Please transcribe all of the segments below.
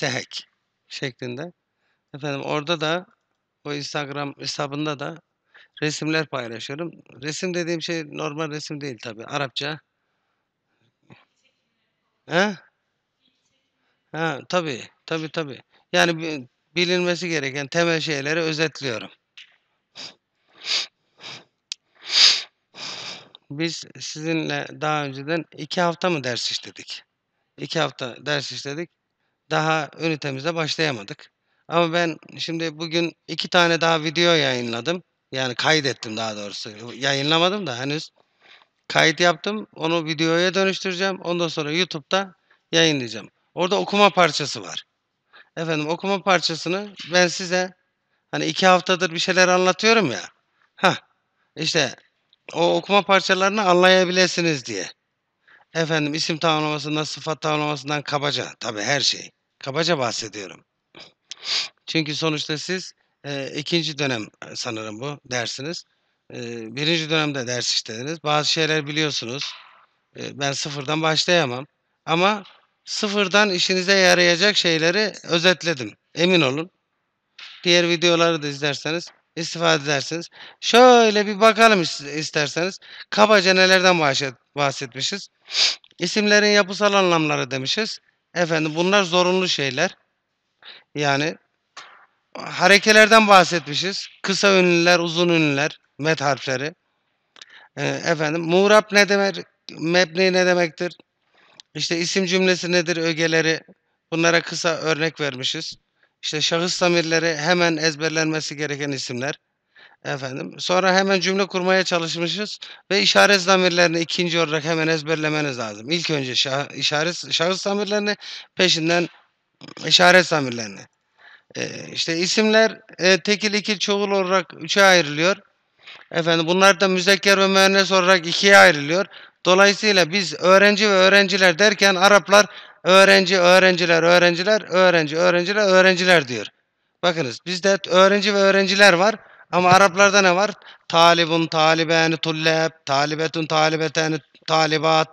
Sehek şeklinde. Efendim orada da o Instagram hesabında da resimler paylaşıyorum. Resim dediğim şey normal resim değil tabi. Arapça. He? Ha, tabi tabi tabi Yani bilinmesi gereken temel şeyleri özetliyorum. Biz sizinle daha önceden iki hafta mı ders işledik? İki hafta ders işledik daha ünitemize başlayamadık. Ama ben şimdi bugün iki tane daha video yayınladım. Yani kaydettim daha doğrusu. Yayınlamadım da henüz. Kayıt yaptım. Onu videoya dönüştüreceğim. Ondan sonra YouTube'da yayınlayacağım. Orada okuma parçası var. Efendim okuma parçasını ben size hani iki haftadır bir şeyler anlatıyorum ya. Ha işte o okuma parçalarını anlayabilirsiniz diye. Efendim isim tanımlamasından, sıfat tanımlamasından kabaca. tabi her şey. Kabaca bahsediyorum. Çünkü sonuçta siz e, ikinci dönem e, sanırım bu dersiniz. E, birinci dönemde ders işlediniz. Bazı şeyler biliyorsunuz. E, ben sıfırdan başlayamam. Ama sıfırdan işinize yarayacak şeyleri özetledim. Emin olun. Diğer videoları da izlerseniz istifade edersiniz. Şöyle bir bakalım isterseniz. Kabaca nelerden bahsetmişiz? İsimlerin yapısal anlamları demişiz. Efendim bunlar zorunlu şeyler. Yani harekelerden bahsetmişiz. Kısa ünlüler, uzun ünlüler, met harfleri. Ee, efendim muğrap ne demek? Mebni ne demektir? İşte isim cümlesi nedir? Ögeleri. Bunlara kısa örnek vermişiz. İşte şahıs zamirleri hemen ezberlenmesi gereken isimler. Efendim. Sonra hemen cümle kurmaya çalışmışız ve işaret zamirlerini ikinci olarak hemen ezberlemeniz lazım. İlk önce şah, işaret şahıs zamirlerini peşinden işaret zamirlerini. Ee, işte isimler e, tekil ikil çoğul olarak üçe ayrılıyor. Efendim bunlar da müzekker ve müennes olarak ikiye ayrılıyor. Dolayısıyla biz öğrenci ve öğrenciler derken Araplar Öğrenci, öğrenciler, öğrenciler, öğrenci, öğrenciler, öğrenciler diyor. Bakınız bizde öğrenci ve öğrenciler var. Ama Araplarda ne var? Talibun, talibeni, tulleb, talibetun, talibeteni, talibat.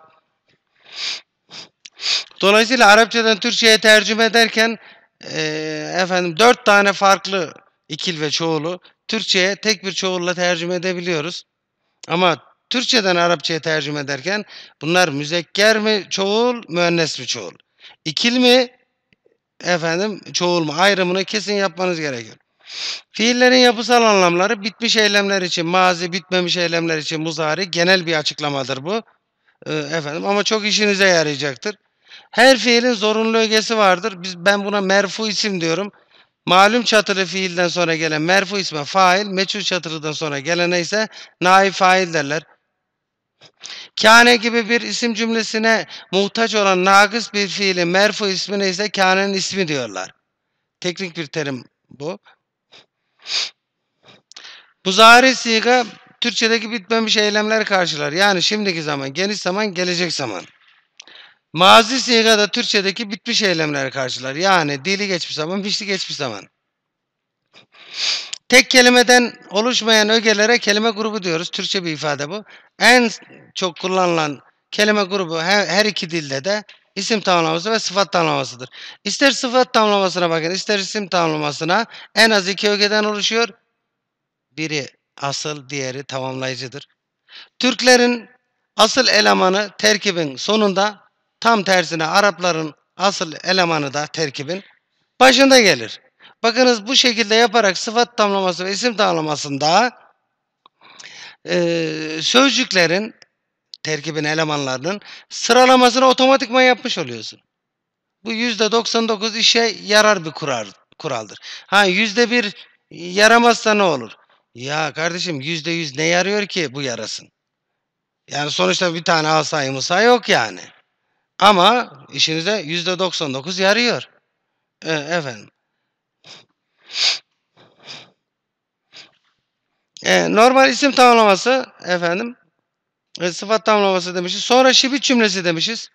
Dolayısıyla Arapçadan Türkçe'ye tercüme ederken e, efendim dört tane farklı ikil ve çoğulu Türkçe'ye tek bir çoğulla tercüme edebiliyoruz. Ama Türkçeden Arapçaya tercüme ederken bunlar müzekker mi çoğul, müennes mi çoğul? İkil mi efendim çoğul mu? Ayrımını kesin yapmanız gerekiyor. Fiillerin yapısal anlamları bitmiş eylemler için mazi, bitmemiş eylemler için muzari genel bir açıklamadır bu. Ee, efendim ama çok işinize yarayacaktır. Her fiilin zorunlu ögesi vardır. Biz ben buna merfu isim diyorum. Malum çatılı fiilden sonra gelen merfu isme fail, meçhul çatılıdan sonra gelene ise naif fail derler. Kâne gibi bir isim cümlesine muhtaç olan nagıs bir fiili merfu ismine ise kânenin ismi diyorlar. Teknik bir terim bu. Bu Muzari siga Türkçedeki bitmemiş eylemler karşılar. Yani şimdiki zaman, geniş zaman, gelecek zaman. Mazi siga da Türkçedeki bitmiş eylemler karşılar. Yani dili geçmiş zaman, fişli geçmiş zaman. Tek kelimeden oluşmayan ögelere kelime grubu diyoruz. Türkçe bir ifade bu. En çok kullanılan kelime grubu her iki dilde de isim tamlaması ve sıfat tamlamasıdır. İster sıfat tamlamasına bakın, ister isim tamlamasına en az iki ögeden oluşuyor. Biri asıl, diğeri tamamlayıcıdır. Türklerin asıl elemanı terkibin sonunda tam tersine Arapların asıl elemanı da terkibin başında gelir. Bakınız bu şekilde yaparak sıfat tamlaması ve isim tamlamasında e, sözcüklerin terkibin elemanlarının sıralamasını otomatikman yapmış oluyorsun. Bu %99 işe yarar bir kural, kuraldır. Ha %1 yaramazsa ne olur? Ya kardeşim %100 ne yarıyor ki bu yarasın? Yani sonuçta bir tane asayı musa yok yani. Ama işinize %99 yarıyor. E, efendim. E, normal isim tamlaması efendim. E, sıfat tamlaması demişiz. Sonra şibit cümlesi demişiz.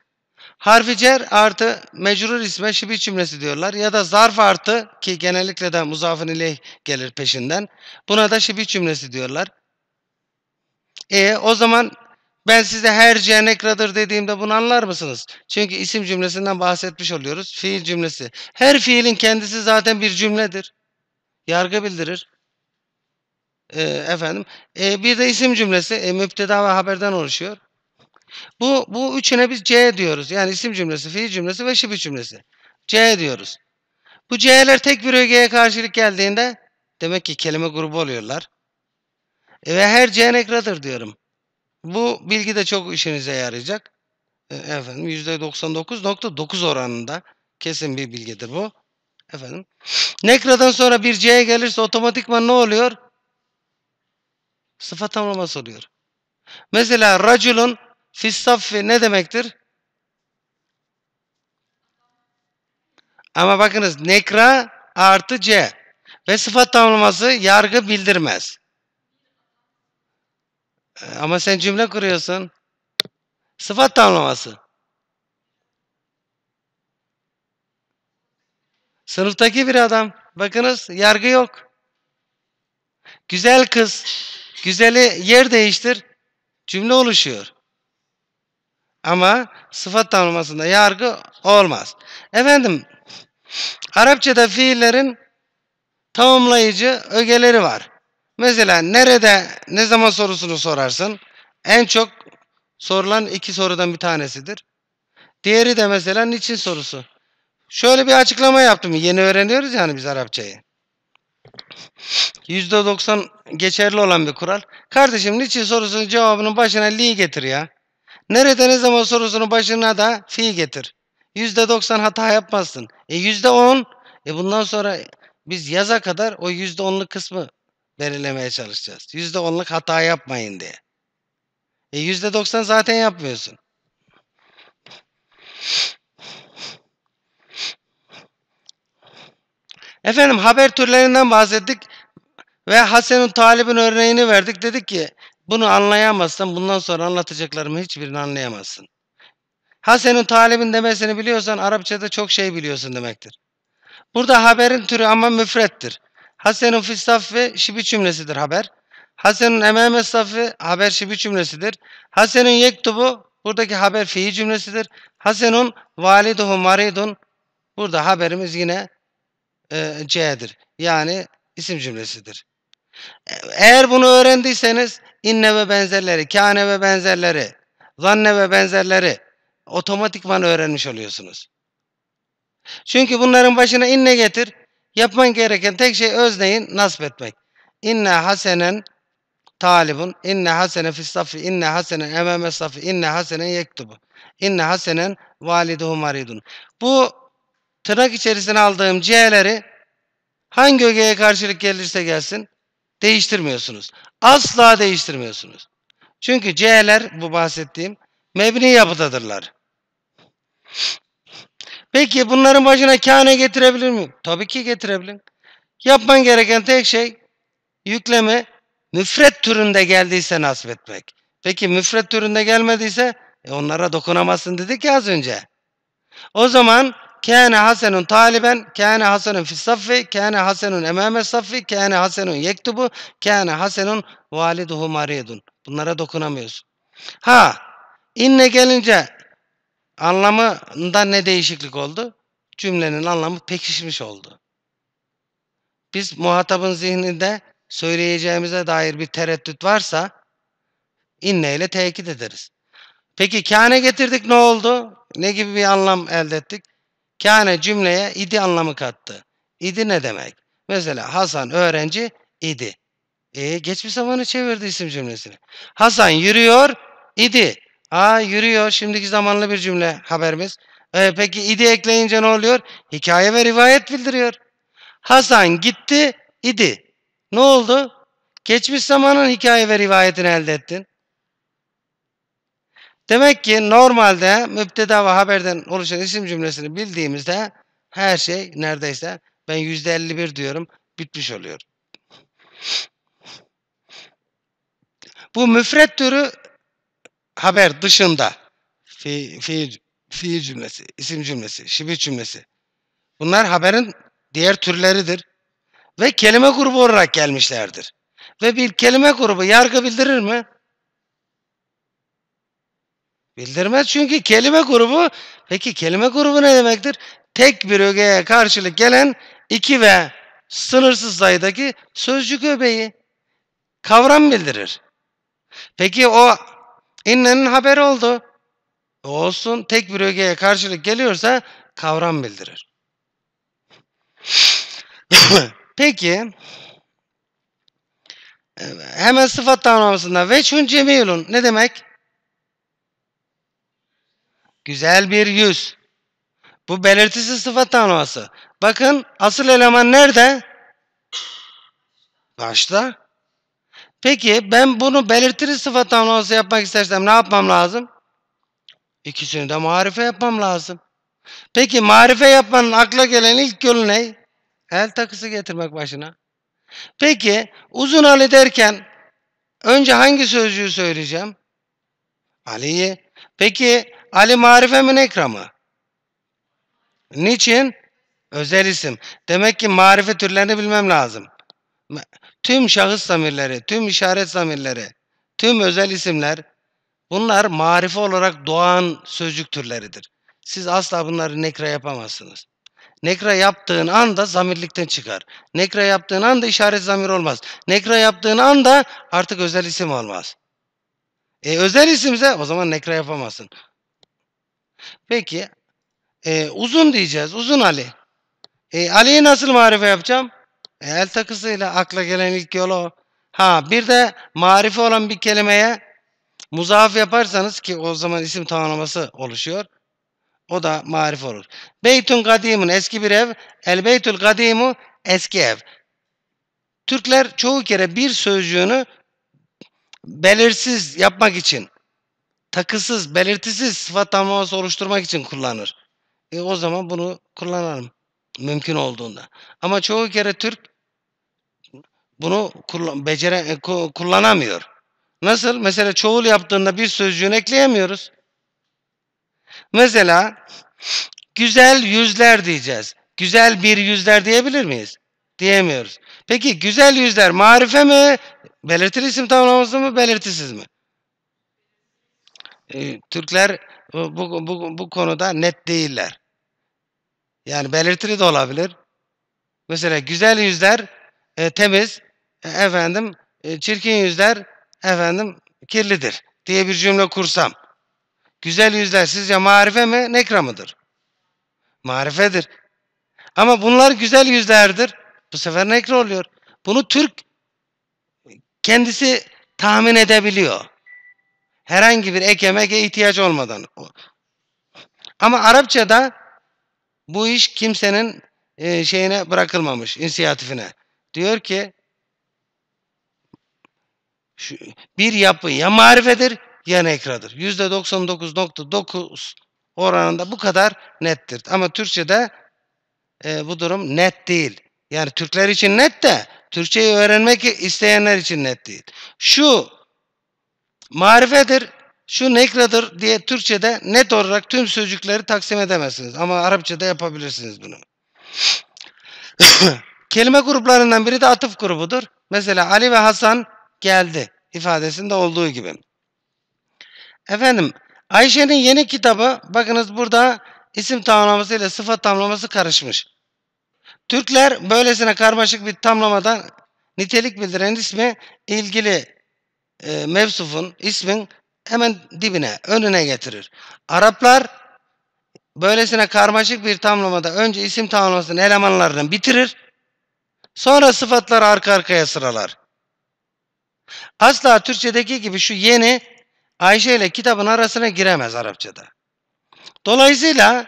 Harfi cer artı mecrur isme şibit cümlesi diyorlar. Ya da zarf artı ki genellikle de muzafın ile gelir peşinden. Buna da şibit cümlesi diyorlar. E o zaman ben size her C nekradır dediğimde bunu anlar mısınız? Çünkü isim cümlesinden bahsetmiş oluyoruz. Fiil cümlesi. Her fiilin kendisi zaten bir cümledir yargı bildirir. E, efendim. E, bir de isim cümlesi e, müpteda ve haberden oluşuyor. Bu, bu üçüne biz C diyoruz. Yani isim cümlesi, fiil cümlesi ve şibi cümlesi. C diyoruz. Bu C'ler tek bir ögeye karşılık geldiğinde demek ki kelime grubu oluyorlar. E, ve her C nekradır diyorum. Bu bilgi de çok işinize yarayacak. E, efendim %99.9 oranında kesin bir bilgidir bu. Efendim. Nekra'dan sonra bir C'ye gelirse otomatikman ne oluyor? Sıfat tamlaması oluyor. Mesela raculun fissaffi ne demektir? Ama bakınız nekra artı C ve sıfat tamlaması yargı bildirmez. Ee, ama sen cümle kuruyorsun. Sıfat tamlaması. Sınıftaki bir adam. Bakınız yargı yok. Güzel kız. Güzeli yer değiştir. Cümle oluşuyor. Ama sıfat tanımlasında yargı olmaz. Efendim Arapçada fiillerin tamamlayıcı ögeleri var. Mesela nerede, ne zaman sorusunu sorarsın. En çok sorulan iki sorudan bir tanesidir. Diğeri de mesela niçin sorusu. Şöyle bir açıklama yaptım. Yeni öğreniyoruz yani biz Arapçayı. %90 geçerli olan bir kural. Kardeşim niçin sorusunun cevabının başına li getir ya. Nerede ne zaman sorusunun başına da fi getir. %90 hata yapmazsın. E %10 e bundan sonra biz yaza kadar o %10'luk kısmı belirlemeye çalışacağız. %10'luk hata yapmayın diye. E %90 zaten yapmıyorsun. Efendim haber türlerinden bahsettik ve Hasan'ın Talib'in örneğini verdik. Dedik ki bunu anlayamazsan bundan sonra anlatacaklarımı hiçbirini anlayamazsın. Hasan'ın Talib'in demesini biliyorsan Arapçada çok şey biliyorsun demektir. Burada haberin türü ama müfrettir. Hasan'ın fistaf ve şibi cümlesidir haber. Hasan'ın emame safı haber şibi cümlesidir. Hasan'ın yektubu buradaki haber fiil cümlesidir. Hasan'ın validuhu maridun burada haberimiz yine e, C'dir. Yani isim cümlesidir. E, eğer bunu öğrendiyseniz inne ve benzerleri, kâne ve benzerleri, zanne ve benzerleri otomatikman öğrenmiş oluyorsunuz. Çünkü bunların başına inne getir. Yapman gereken tek şey özneyi nasip etmek. İnne hasenen talibun, inne hasene fi inne hasenen ememe safi, inne hasenen yektubu, inne hasenen validuhu maridun. Bu tırnak içerisine aldığım C'leri hangi ögeye karşılık gelirse gelsin değiştirmiyorsunuz. Asla değiştirmiyorsunuz. Çünkü C'ler bu bahsettiğim mebni yapıdadırlar. Peki bunların başına kâne getirebilir miyim? Tabii ki getirebilirim. Yapman gereken tek şey yükleme müfret türünde geldiyse nasip etmek. Peki müfret türünde gelmediyse e onlara dokunamazsın dedik ya az önce. O zaman Kâne Hasenun taliben, kâne Hasenun fi saffi, kâne Hasenun emame saffi, kâne Hasenun yektubu, kâne Hasenun validuhu maridun. Bunlara dokunamıyoruz. Ha, inne gelince anlamında ne değişiklik oldu? Cümlenin anlamı pekişmiş oldu. Biz muhatabın zihninde söyleyeceğimize dair bir tereddüt varsa inne ile tekit ederiz. Peki kâne getirdik ne oldu? Ne gibi bir anlam elde ettik? Kâne cümleye idi anlamı kattı. İdi ne demek? Mesela Hasan öğrenci idi. E, geçmiş zamanı çevirdi isim cümlesini. Hasan yürüyor idi. Aa yürüyor şimdiki zamanlı bir cümle haberimiz. E, peki idi ekleyince ne oluyor? Hikaye ve rivayet bildiriyor. Hasan gitti idi. Ne oldu? Geçmiş zamanın hikaye ve rivayetini elde ettin. Demek ki normalde müpteda ve haberden oluşan isim cümlesini bildiğimizde her şey neredeyse ben %51 diyorum bitmiş oluyor. Bu müfret türü haber dışında fi, fi, fiil cümlesi, isim cümlesi, şibih cümlesi. Bunlar haberin diğer türleridir ve kelime grubu olarak gelmişlerdir. Ve bir kelime grubu yargı bildirir mi? Bildirmez çünkü kelime grubu. Peki kelime grubu ne demektir? Tek bir ögeye karşılık gelen iki ve sınırsız sayıdaki sözcük öbeği. Kavram bildirir. Peki o innenin haberi oldu. Olsun tek bir ögeye karşılık geliyorsa kavram bildirir. Peki hemen sıfat tanımlamasında veçhun cemilun ne demek? Güzel bir yüz. Bu belirtisi sıfat tanımlaması. Bakın asıl eleman nerede? Başta. Peki ben bunu belirtili sıfat tanımlaması yapmak istersem ne yapmam lazım? İkisini de marife yapmam lazım. Peki marife yapmanın akla gelen ilk yolu ne? El takısı getirmek başına. Peki uzun Ali derken önce hangi sözcüğü söyleyeceğim? Ali'yi. Peki Ali marife münekra mı? Niçin? Özel isim. Demek ki marife türlerini bilmem lazım. Tüm şahıs zamirleri, tüm işaret zamirleri, tüm özel isimler bunlar marife olarak doğan sözcük türleridir. Siz asla bunları nekra yapamazsınız. Nekra yaptığın anda zamirlikten çıkar. Nekra yaptığın anda işaret zamir olmaz. Nekra yaptığın anda artık özel isim olmaz. E özel isimse o zaman nekra yapamazsın. Peki e, uzun diyeceğiz. Uzun Ali. E, Ali'yi nasıl marife yapacağım? E, el takısıyla akla gelen ilk yolu Ha bir de marife olan bir kelimeye muzaaf yaparsanız ki o zaman isim tanımlaması oluşuyor. O da marif olur. Beytun kadimun eski bir ev. El beytul kadimu eski ev. Türkler çoğu kere bir sözcüğünü belirsiz yapmak için takısız, belirtisiz sıfat tamamı oluşturmak için kullanır. E, o zaman bunu kullanalım mümkün olduğunda. Ama çoğu kere Türk bunu kullan, becere, e, kullanamıyor. Nasıl? Mesela çoğul yaptığında bir sözcüğünü ekleyemiyoruz. Mesela güzel yüzler diyeceğiz. Güzel bir yüzler diyebilir miyiz? Diyemiyoruz. Peki güzel yüzler marife mi? Belirtili isim tamlaması mı? Belirtisiz mi? Ee, Türkler bu, bu, bu konuda net değiller. Yani belirtili de olabilir. Mesela güzel yüzler e, temiz, e, efendim e, çirkin yüzler efendim kirlidir diye bir cümle kursam. Güzel yüzler sizce marife mi, nekra mıdır? Marifedir. Ama bunlar güzel yüzlerdir. Bu sefer nekra oluyor. Bunu Türk kendisi tahmin edebiliyor herhangi bir ek emeğe ihtiyaç olmadan. Ama Arapçada bu iş kimsenin e, şeyine bırakılmamış, inisiyatifine. Diyor ki şu, bir yapı ya marifedir ya nekradır. %99.9 oranında bu kadar nettir. Ama Türkçe'de e, bu durum net değil. Yani Türkler için net de Türkçeyi öğrenmek isteyenler için net değil. Şu Marifedir, şu nekradır diye Türkçe'de net olarak tüm sözcükleri taksim edemezsiniz. Ama Arapça'da yapabilirsiniz bunu. Kelime gruplarından biri de atıf grubudur. Mesela Ali ve Hasan geldi ifadesinde olduğu gibi. Efendim Ayşe'nin yeni kitabı bakınız burada isim tamlaması ile sıfat tamlaması karışmış. Türkler böylesine karmaşık bir tamlamadan nitelik bildiren ismi ilgili e, mevsufun ismin hemen dibine, önüne getirir. Araplar böylesine karmaşık bir tamlamada önce isim tamlamasının elemanlarını bitirir. Sonra sıfatları arka arkaya sıralar. Asla Türkçedeki gibi şu yeni Ayşe ile kitabın arasına giremez Arapçada. Dolayısıyla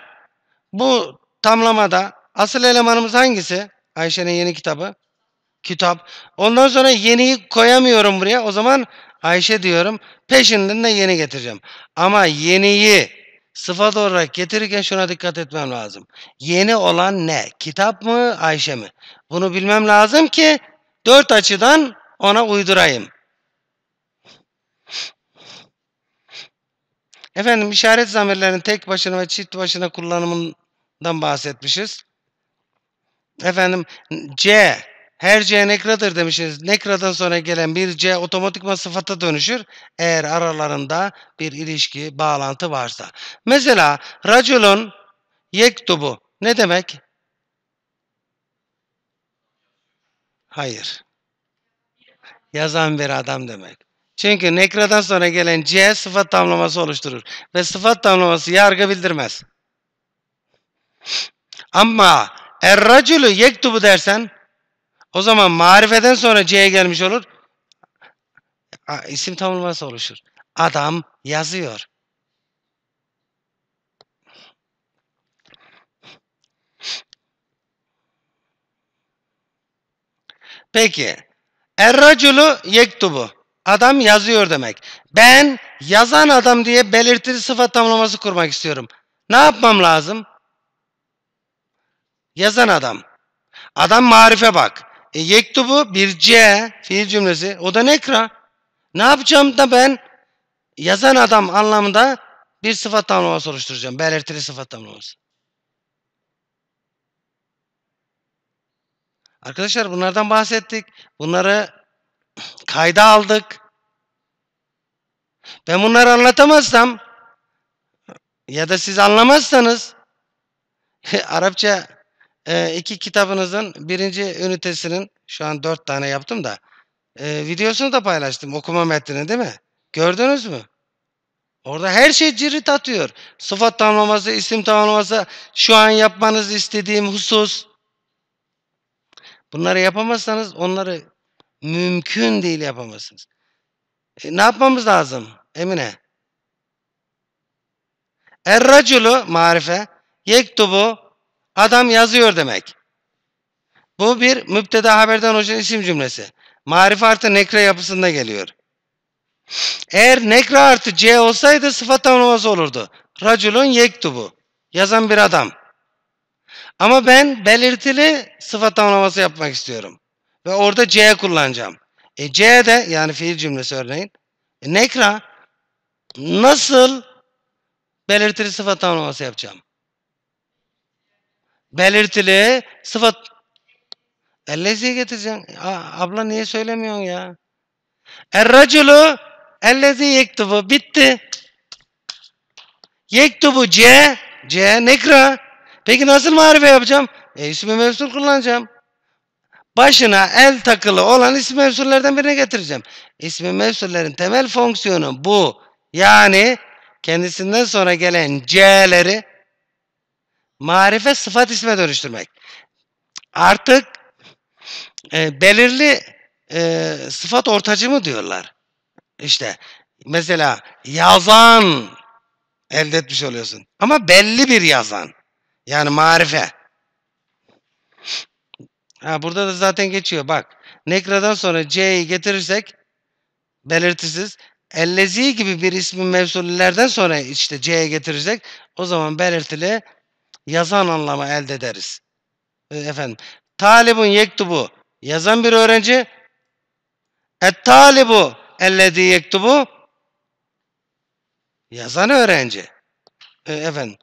bu tamlamada asıl elemanımız hangisi? Ayşe'nin yeni kitabı kitap. Ondan sonra yeniyi koyamıyorum buraya. O zaman Ayşe diyorum. Peşinden de yeni getireceğim. Ama yeniyi sıfat olarak getirirken şuna dikkat etmem lazım. Yeni olan ne? Kitap mı, Ayşe mi? Bunu bilmem lazım ki dört açıdan ona uydurayım. Efendim işaret zamirlerinin tek başına ve çift başına kullanımından bahsetmişiz. Efendim C her C nekradır demişiz. Nekradan sonra gelen bir C otomatikman sıfata dönüşür. Eğer aralarında bir ilişki, bağlantı varsa. Mesela raculun yektubu ne demek? Hayır. Yazan bir adam demek. Çünkü nekradan sonra gelen C sıfat tamlaması oluşturur. Ve sıfat tamlaması yargı bildirmez. Ama erracülü yektubu dersen o zaman marifeden sonra C'ye gelmiş olur. A, isim tamlaması oluşur. Adam yazıyor. Peki. Erraculu yektubu. Adam yazıyor demek. Ben yazan adam diye belirtili sıfat tamlaması kurmak istiyorum. Ne yapmam lazım? Yazan adam. Adam marife bak. E, yektubu bir C fiil cümlesi. O da nekra. Ne yapacağım da ben yazan adam anlamında bir sıfat tamlaması oluşturacağım. Belirtili sıfat tamlaması. Arkadaşlar bunlardan bahsettik. Bunları kayda aldık. Ben bunları anlatamazsam ya da siz anlamazsanız Arapça e, iki kitabınızın birinci ünitesinin şu an dört tane yaptım da e, videosunu da paylaştım okuma metnini değil mi? Gördünüz mü? Orada her şey cirit atıyor. Sıfat tamlaması, isim tamlaması, şu an yapmanız istediğim husus. Bunları yapamazsanız onları mümkün değil yapamazsınız. E, ne yapmamız lazım Emine? Er-raculu marife yektubu Adam yazıyor demek. Bu bir müpteda haberden hoca isim cümlesi. Marif artı nekre yapısında geliyor. Eğer nekre artı c olsaydı sıfat tamlaması olurdu. Raculun yektubu. Yazan bir adam. Ama ben belirtili sıfat tamlaması yapmak istiyorum. Ve orada c kullanacağım. E c de yani fiil cümlesi örneğin. E, nekra nasıl belirtili sıfat tamlaması yapacağım? belirtili sıfat elleziye getireceksin. A, abla niye söylemiyorsun ya? Erraculu ellezi yektubu bitti. Yektubu C C nekra. Peki nasıl marife yapacağım? E, ismi mevsul kullanacağım. Başına el takılı olan ismi mevsullerden birine getireceğim. İsmi mevsullerin temel fonksiyonu bu. Yani kendisinden sonra gelen C'leri marife sıfat isme dönüştürmek. Artık e, belirli e, sıfat ortacı mı diyorlar. İşte mesela yazan elde etmiş oluyorsun. Ama belli bir yazan. Yani marife. Ha, burada da zaten geçiyor bak. Nekra'dan sonra C'yi getirirsek belirtisiz. Ellezi gibi bir ismin mevsullerden sonra işte C'ye getirirsek o zaman belirtili yazan anlamı elde ederiz. E, efendim, talibun yektubu yazan bir öğrenci et talibu elledi yektubu yazan öğrenci. E, efendim,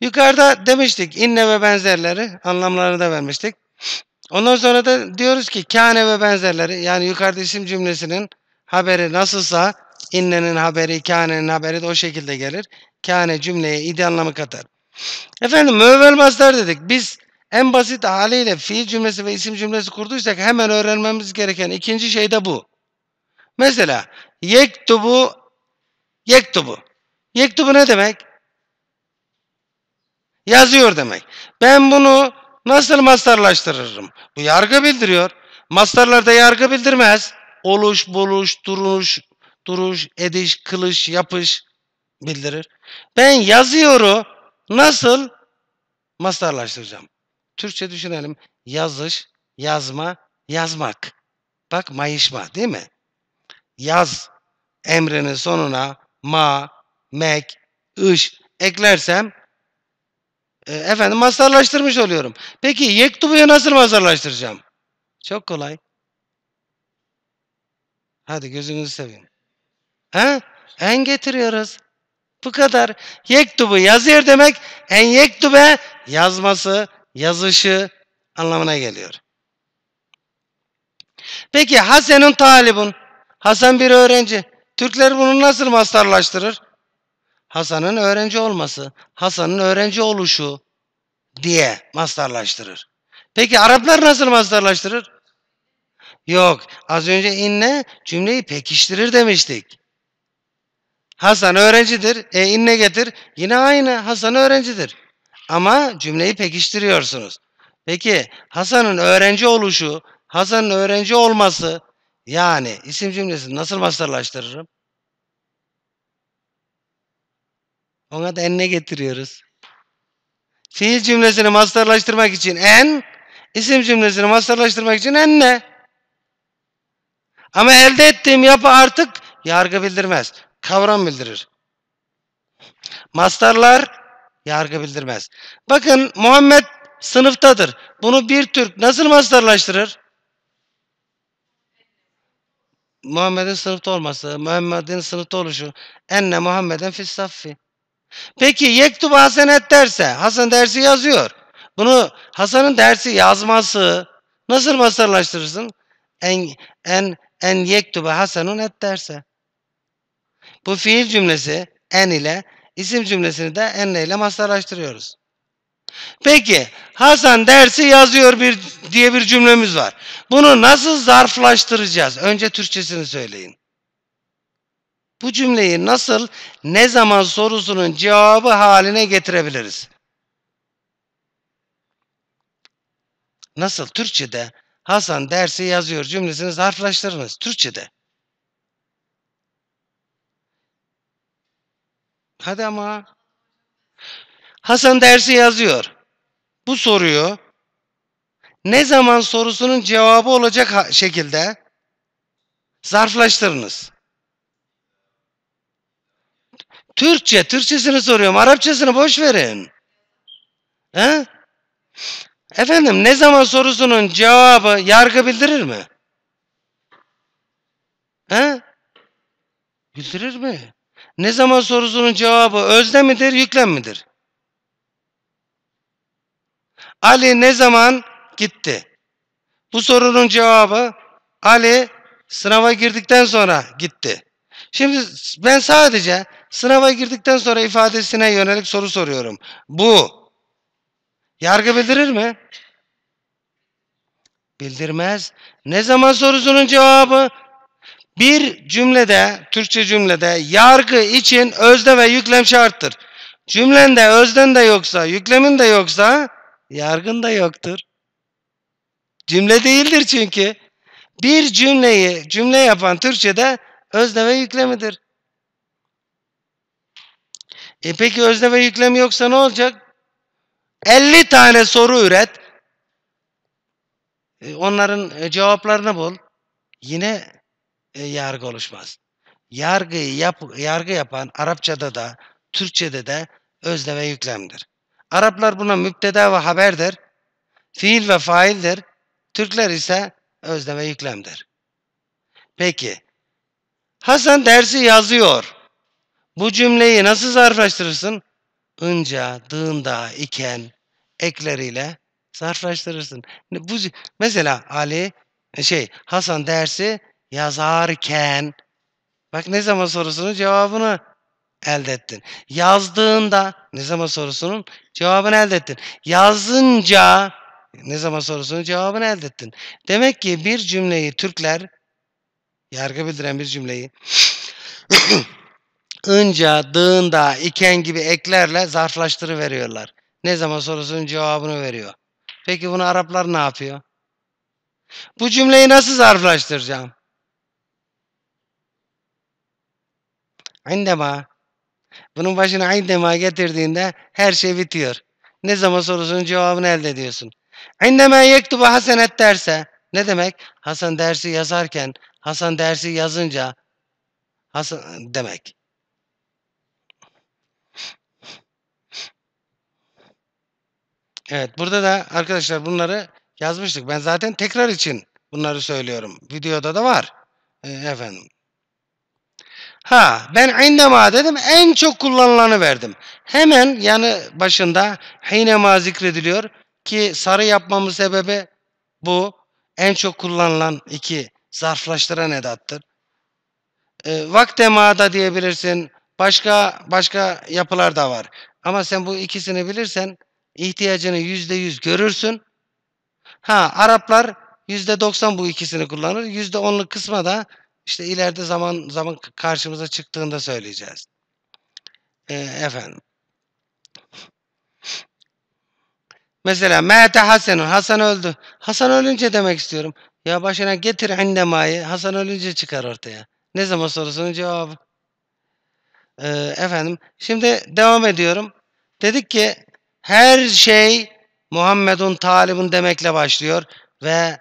yukarıda demiştik inne ve benzerleri anlamlarını da vermiştik. Ondan sonra da diyoruz ki kâne ve benzerleri yani yukarıda isim cümlesinin haberi nasılsa innenin haberi, kânenin haberi de o şekilde gelir. Kâne cümleye ide anlamı katar. Efendim müevvelmazlar dedik. Biz en basit haliyle fiil cümlesi ve isim cümlesi kurduysak hemen öğrenmemiz gereken ikinci şey de bu. Mesela yektubu yektubu. Yektubu ne demek? Yazıyor demek. Ben bunu nasıl mastarlaştırırım? Bu yargı bildiriyor. Mastarlarda yargı bildirmez. Oluş, buluş, duruş, duruş, ediş, kılış, yapış bildirir. Ben yazıyoru Nasıl? Mastarlaştıracağım. Türkçe düşünelim. Yazış, yazma, yazmak. Bak mayışma değil mi? Yaz emrinin sonuna ma, mek, ış eklersem e, efendim mastarlaştırmış oluyorum. Peki yektubuyu nasıl mastarlaştıracağım? Çok kolay. Hadi gözünüzü seveyim. He? En getiriyoruz. Bu kadar. Yektubu yazıyor demek en yektube yazması, yazışı anlamına geliyor. Peki Hasan'ın talibun. Hasan bir öğrenci. Türkler bunu nasıl mastarlaştırır? Hasan'ın öğrenci olması, Hasan'ın öğrenci oluşu diye mastarlaştırır. Peki Araplar nasıl mastarlaştırır? Yok. Az önce inne cümleyi pekiştirir demiştik. Hasan öğrencidir. E inne getir. Yine aynı Hasan öğrencidir. Ama cümleyi pekiştiriyorsunuz. Peki Hasan'ın öğrenci oluşu, Hasan'ın öğrenci olması yani isim cümlesini nasıl mastarlaştırırım? Ona da enne getiriyoruz. Fiil cümlesini mastarlaştırmak için en, isim cümlesini mastarlaştırmak için enne. Ama elde ettiğim yapı artık yargı bildirmez kavram bildirir. Mastarlar yargı bildirmez. Bakın Muhammed sınıftadır. Bunu bir Türk nasıl mastarlaştırır? Muhammed'in sınıfta olması, Muhammed'in sınıfta oluşu. Enne Muhammed'in fissaffi. Peki yektubu hasenet derse, Hasan dersi yazıyor. Bunu Hasan'ın dersi yazması nasıl mastarlaştırırsın? En en en yektubu Hasan'un et derse. Bu fiil cümlesi en ile isim cümlesini de en ile mastarlaştırıyoruz. Peki Hasan dersi yazıyor bir diye bir cümlemiz var. Bunu nasıl zarflaştıracağız? Önce Türkçesini söyleyin. Bu cümleyi nasıl ne zaman sorusunun cevabı haline getirebiliriz? Nasıl Türkçede Hasan dersi yazıyor cümlesini zarflaştırınız Türkçede. Hadi ama. Hasan dersi yazıyor. Bu soruyu ne zaman sorusunun cevabı olacak şekilde zarflaştırınız. Türkçe, Türkçesini soruyorum. Arapçasını boş verin. He? Efendim ne zaman sorusunun cevabı yargı bildirir mi? He? Bildirir mi? Ne zaman sorusunun cevabı özne midir, yüklem midir? Ali ne zaman gitti? Bu sorunun cevabı Ali sınava girdikten sonra gitti. Şimdi ben sadece sınava girdikten sonra ifadesine yönelik soru soruyorum. Bu yargı bildirir mi? Bildirmez. Ne zaman sorusunun cevabı bir cümlede, Türkçe cümlede yargı için özde ve yüklem şarttır. Cümlende özden de yoksa, yüklemin de yoksa yargın da yoktur. Cümle değildir çünkü. Bir cümleyi cümle yapan Türkçe'de özde ve yüklemidir. E peki özne ve yüklem yoksa ne olacak? 50 tane soru üret. E onların e, cevaplarını bul. Yine e, yargı oluşmaz. Yargıyı yap, yargı yapan Arapçada da Türkçede de özne ve yüklemdir. Araplar buna müpteda ve haberdir. Fiil ve faildir. Türkler ise özne ve yüklemdir. Peki. Hasan dersi yazıyor. Bu cümleyi nasıl zarflaştırırsın? Inca, dığında, iken, ekleriyle zarflaştırırsın. Bu, mesela Ali şey Hasan dersi yazarken bak ne zaman sorusunun cevabını elde ettin. Yazdığında ne zaman sorusunun cevabını elde ettin. Yazınca ne zaman sorusunun cevabını elde ettin. Demek ki bir cümleyi Türkler yargı bildiren bir cümleyi ınca, dığında, iken gibi eklerle zarflaştırı veriyorlar. Ne zaman sorusunun cevabını veriyor. Peki bunu Araplar ne yapıyor? Bu cümleyi nasıl zarflaştıracağım? indema. Bunun başına indema getirdiğinde her şey bitiyor. Ne zaman sorusunun cevabını elde ediyorsun. İndeme yektubu hasenet derse. Ne demek? Hasan dersi yazarken, Hasan dersi yazınca Hasan demek. Evet burada da arkadaşlar bunları yazmıştık. Ben zaten tekrar için bunları söylüyorum. Videoda da var. Ee, efendim. Ha ben indema dedim en çok kullanılanı verdim. Hemen yanı başında hinema zikrediliyor ki sarı yapmamın sebebi bu en çok kullanılan iki zarflaştıran edattır. E, ee, vaktema da diyebilirsin. Başka başka yapılar da var. Ama sen bu ikisini bilirsen ihtiyacını yüzde yüz görürsün. Ha Araplar yüzde doksan bu ikisini kullanır. Yüzde onluk kısma da işte ileride zaman zaman karşımıza çıktığında söyleyeceğiz. E, efendim. Mesela Mete Hasan, Hasan öldü. Hasan ölünce demek istiyorum. Ya başına getir indemayı. Hasan ölünce çıkar ortaya. Ne zaman sorusunun cevabı. Ee, efendim şimdi devam ediyorum. Dedik ki her şey Muhammedun talibin demekle başlıyor ve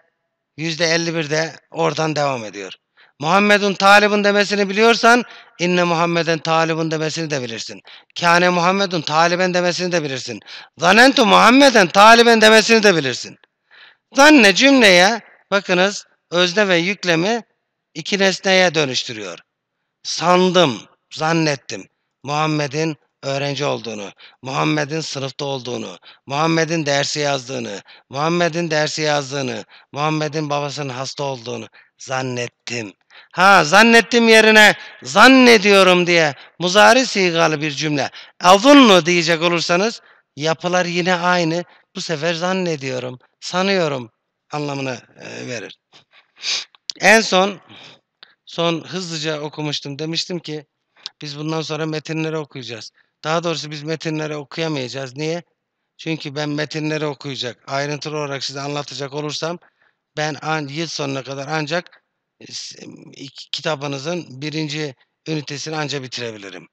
%51 de oradan devam ediyor. Muhammedun talibun demesini biliyorsan inne Muhammeden talibun demesini de bilirsin. Kâne Muhammedun taliben demesini de bilirsin. Zanentu Muhammeden taliben demesini de bilirsin. Zanne cümleye bakınız özne ve yüklemi iki nesneye dönüştürüyor. Sandım, zannettim Muhammed'in öğrenci olduğunu, Muhammed'in sınıfta olduğunu, Muhammed'in dersi yazdığını, Muhammed'in dersi yazdığını, Muhammed'in babasının hasta olduğunu zannettim. Ha zannettim yerine zannediyorum diye muzari sigalı bir cümle. Azunnu diyecek olursanız yapılar yine aynı. Bu sefer zannediyorum, sanıyorum anlamını e, verir. En son son hızlıca okumuştum. Demiştim ki biz bundan sonra metinleri okuyacağız. Daha doğrusu biz metinleri okuyamayacağız. Niye? Çünkü ben metinleri okuyacak, ayrıntılı olarak size anlatacak olursam ben an, yıl sonuna kadar ancak kitabınızın birinci ünitesini anca bitirebilirim.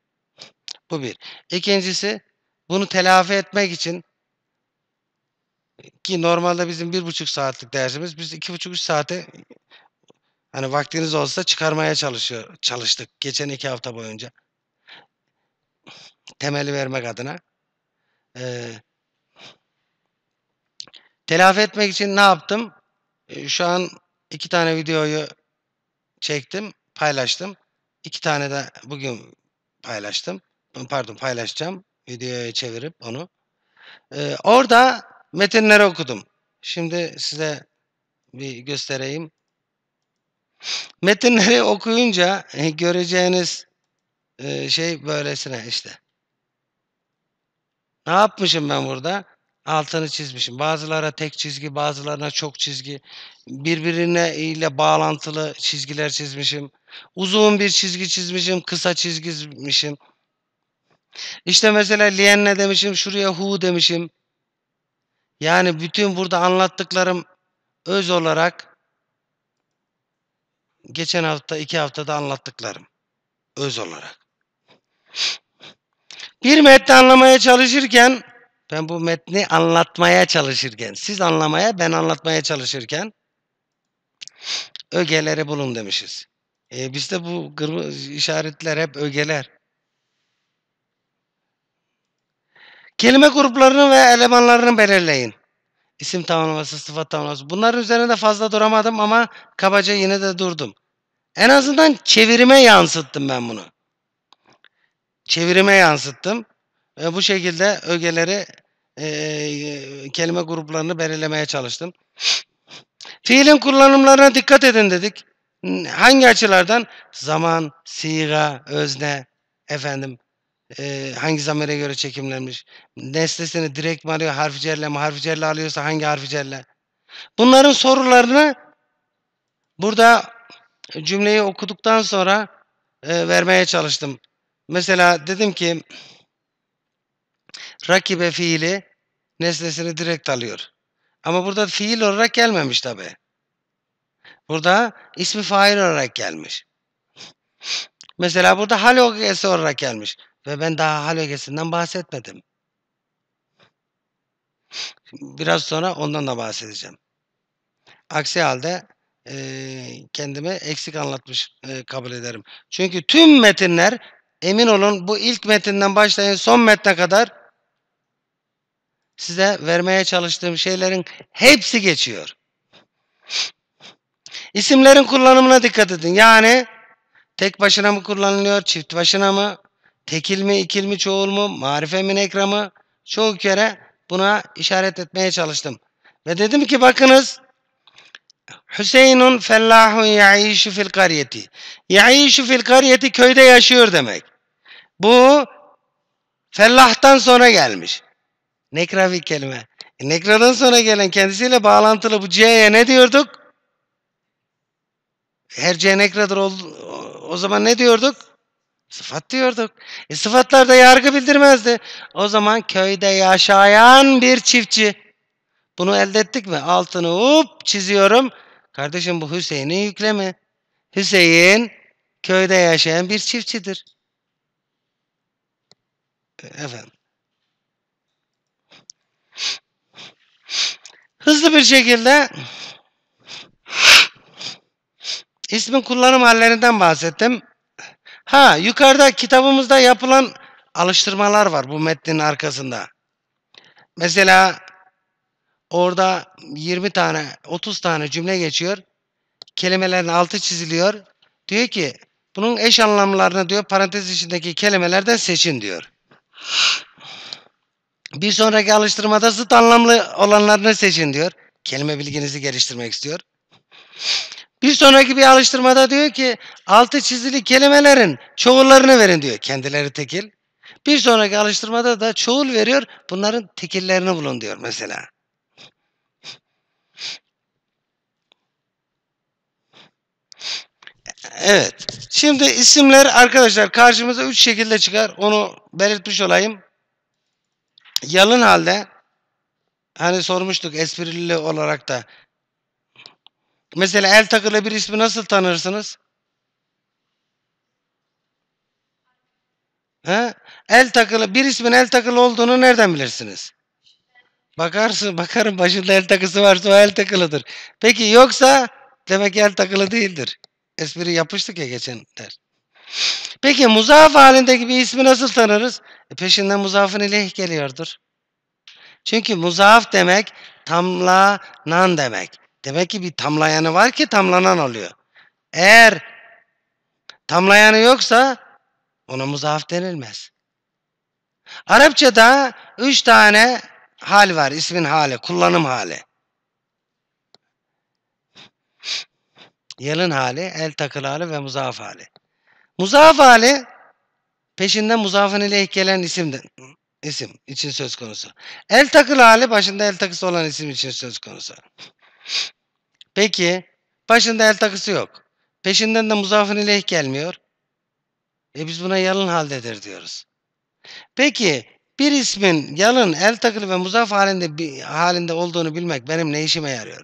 Bu bir. İkincisi bunu telafi etmek için ki normalde bizim bir buçuk saatlik dersimiz biz iki buçuk üç saate hani vaktiniz olsa çıkarmaya çalışıyor çalıştık geçen iki hafta boyunca temeli vermek adına ee, telafi etmek için ne yaptım? Şu an iki tane videoyu çektim, paylaştım. İki tane de bugün paylaştım. Pardon paylaşacağım. Videoya çevirip onu. Ee, orada metinleri okudum. Şimdi size bir göstereyim. Metinleri okuyunca e, göreceğiniz e, şey böylesine işte. Ne yapmışım ben burada? altını çizmişim. Bazılara tek çizgi, bazılarına çok çizgi. Birbirine ile bağlantılı çizgiler çizmişim. Uzun bir çizgi çizmişim, kısa çizgi çizmişim. İşte mesela lienle demişim, şuraya hu demişim. Yani bütün burada anlattıklarım öz olarak geçen hafta, iki haftada anlattıklarım öz olarak. Bir metni anlamaya çalışırken ben bu metni anlatmaya çalışırken, siz anlamaya, ben anlatmaya çalışırken ögeleri bulun demişiz. E, bizde bu kırmızı işaretler hep ögeler. Kelime gruplarını ve elemanlarını belirleyin. İsim tanımlaması, sıfat tanımlaması. Bunlar üzerinde fazla duramadım ama kabaca yine de durdum. En azından çevirime yansıttım ben bunu. Çevirime yansıttım. E, bu şekilde ögeleri e, kelime gruplarını belirlemeye çalıştım. Fiilin kullanımlarına dikkat edin dedik. Hangi açılardan? Zaman, siga, özne, efendim e, hangi zamire göre çekimlenmiş? Nesnesini direkt mi arıyor? Harfi cerle mi? Harfi cerle alıyorsa hangi harfi cerle? Bunların sorularını burada cümleyi okuduktan sonra e, vermeye çalıştım. Mesela dedim ki rakibe fiili nesnesini direkt alıyor. Ama burada fiil olarak gelmemiş tabi. Burada ismi fail olarak gelmiş. Mesela burada hal ögesi olarak gelmiş. Ve ben daha hal ögesinden bahsetmedim. Biraz sonra ondan da bahsedeceğim. Aksi halde e, kendimi eksik anlatmış e, kabul ederim. Çünkü tüm metinler emin olun bu ilk metinden başlayın son metne kadar size vermeye çalıştığım şeylerin hepsi geçiyor. İsimlerin kullanımına dikkat edin. Yani tek başına mı kullanılıyor, çift başına mı, tekil mi, ikil mi, çoğul mu, marife mi, nekra mı? Çoğu kere buna işaret etmeye çalıştım. Ve dedim ki bakınız Hüseyin'un fellahun ya'işu fil kariyeti. Ya'işu fil kariyeti köyde yaşıyor demek. Bu fellahtan sonra gelmiş. Nekra bir kelime. E, nekradan sonra gelen kendisiyle bağlantılı bu C'ye ne diyorduk? Her C nekradır oldu. o zaman ne diyorduk? Sıfat diyorduk. E sıfatlar yargı bildirmezdi. O zaman köyde yaşayan bir çiftçi. Bunu elde ettik mi? Altını up çiziyorum. Kardeşim bu Hüseyin'in yüklemi. Hüseyin köyde yaşayan bir çiftçidir. E, efendim. Hızlı bir şekilde ismin kullanım hallerinden bahsettim. Ha yukarıda kitabımızda yapılan alıştırmalar var bu metnin arkasında. Mesela orada 20 tane 30 tane cümle geçiyor. Kelimelerin altı çiziliyor. Diyor ki bunun eş anlamlarını diyor parantez içindeki kelimelerden seçin diyor. Bir sonraki alıştırmada zıt anlamlı olanlarını seçin diyor. Kelime bilginizi geliştirmek istiyor. Bir sonraki bir alıştırmada diyor ki altı çizili kelimelerin çoğullarını verin diyor. Kendileri tekil. Bir sonraki alıştırmada da çoğul veriyor. Bunların tekillerini bulun diyor mesela. Evet. Şimdi isimler arkadaşlar karşımıza üç şekilde çıkar. Onu belirtmiş olayım yalın halde hani sormuştuk esprili olarak da mesela el takılı bir ismi nasıl tanırsınız? He? El takılı bir ismin el takılı olduğunu nereden bilirsiniz? Bakarsın bakarım başında el takısı varsa o el takılıdır. Peki yoksa demek ki el takılı değildir. Espri yapıştık ya geçen der. Peki muzaf halindeki bir ismi nasıl tanırız? E peşinden muzafın ileyh geliyordur. Çünkü muzaf demek tamlanan demek. Demek ki bir tamlayanı var ki tamlanan oluyor. Eğer tamlayanı yoksa ona muzaf denilmez. Arapçada üç tane hal var. ismin hali, kullanım hali. Yalın hali, el takılı hali ve muzaf hali. Muzaaf hali peşinden muzafın ile gelen isimden isim için söz konusu. El takılı hali başında el takısı olan isim için söz konusu. Peki başında el takısı yok. Peşinden de muzafın ile gelmiyor. E biz buna yalın haldedir diyoruz. Peki bir ismin yalın, el takılı ve muzaf halinde halinde olduğunu bilmek benim ne işime yarıyor?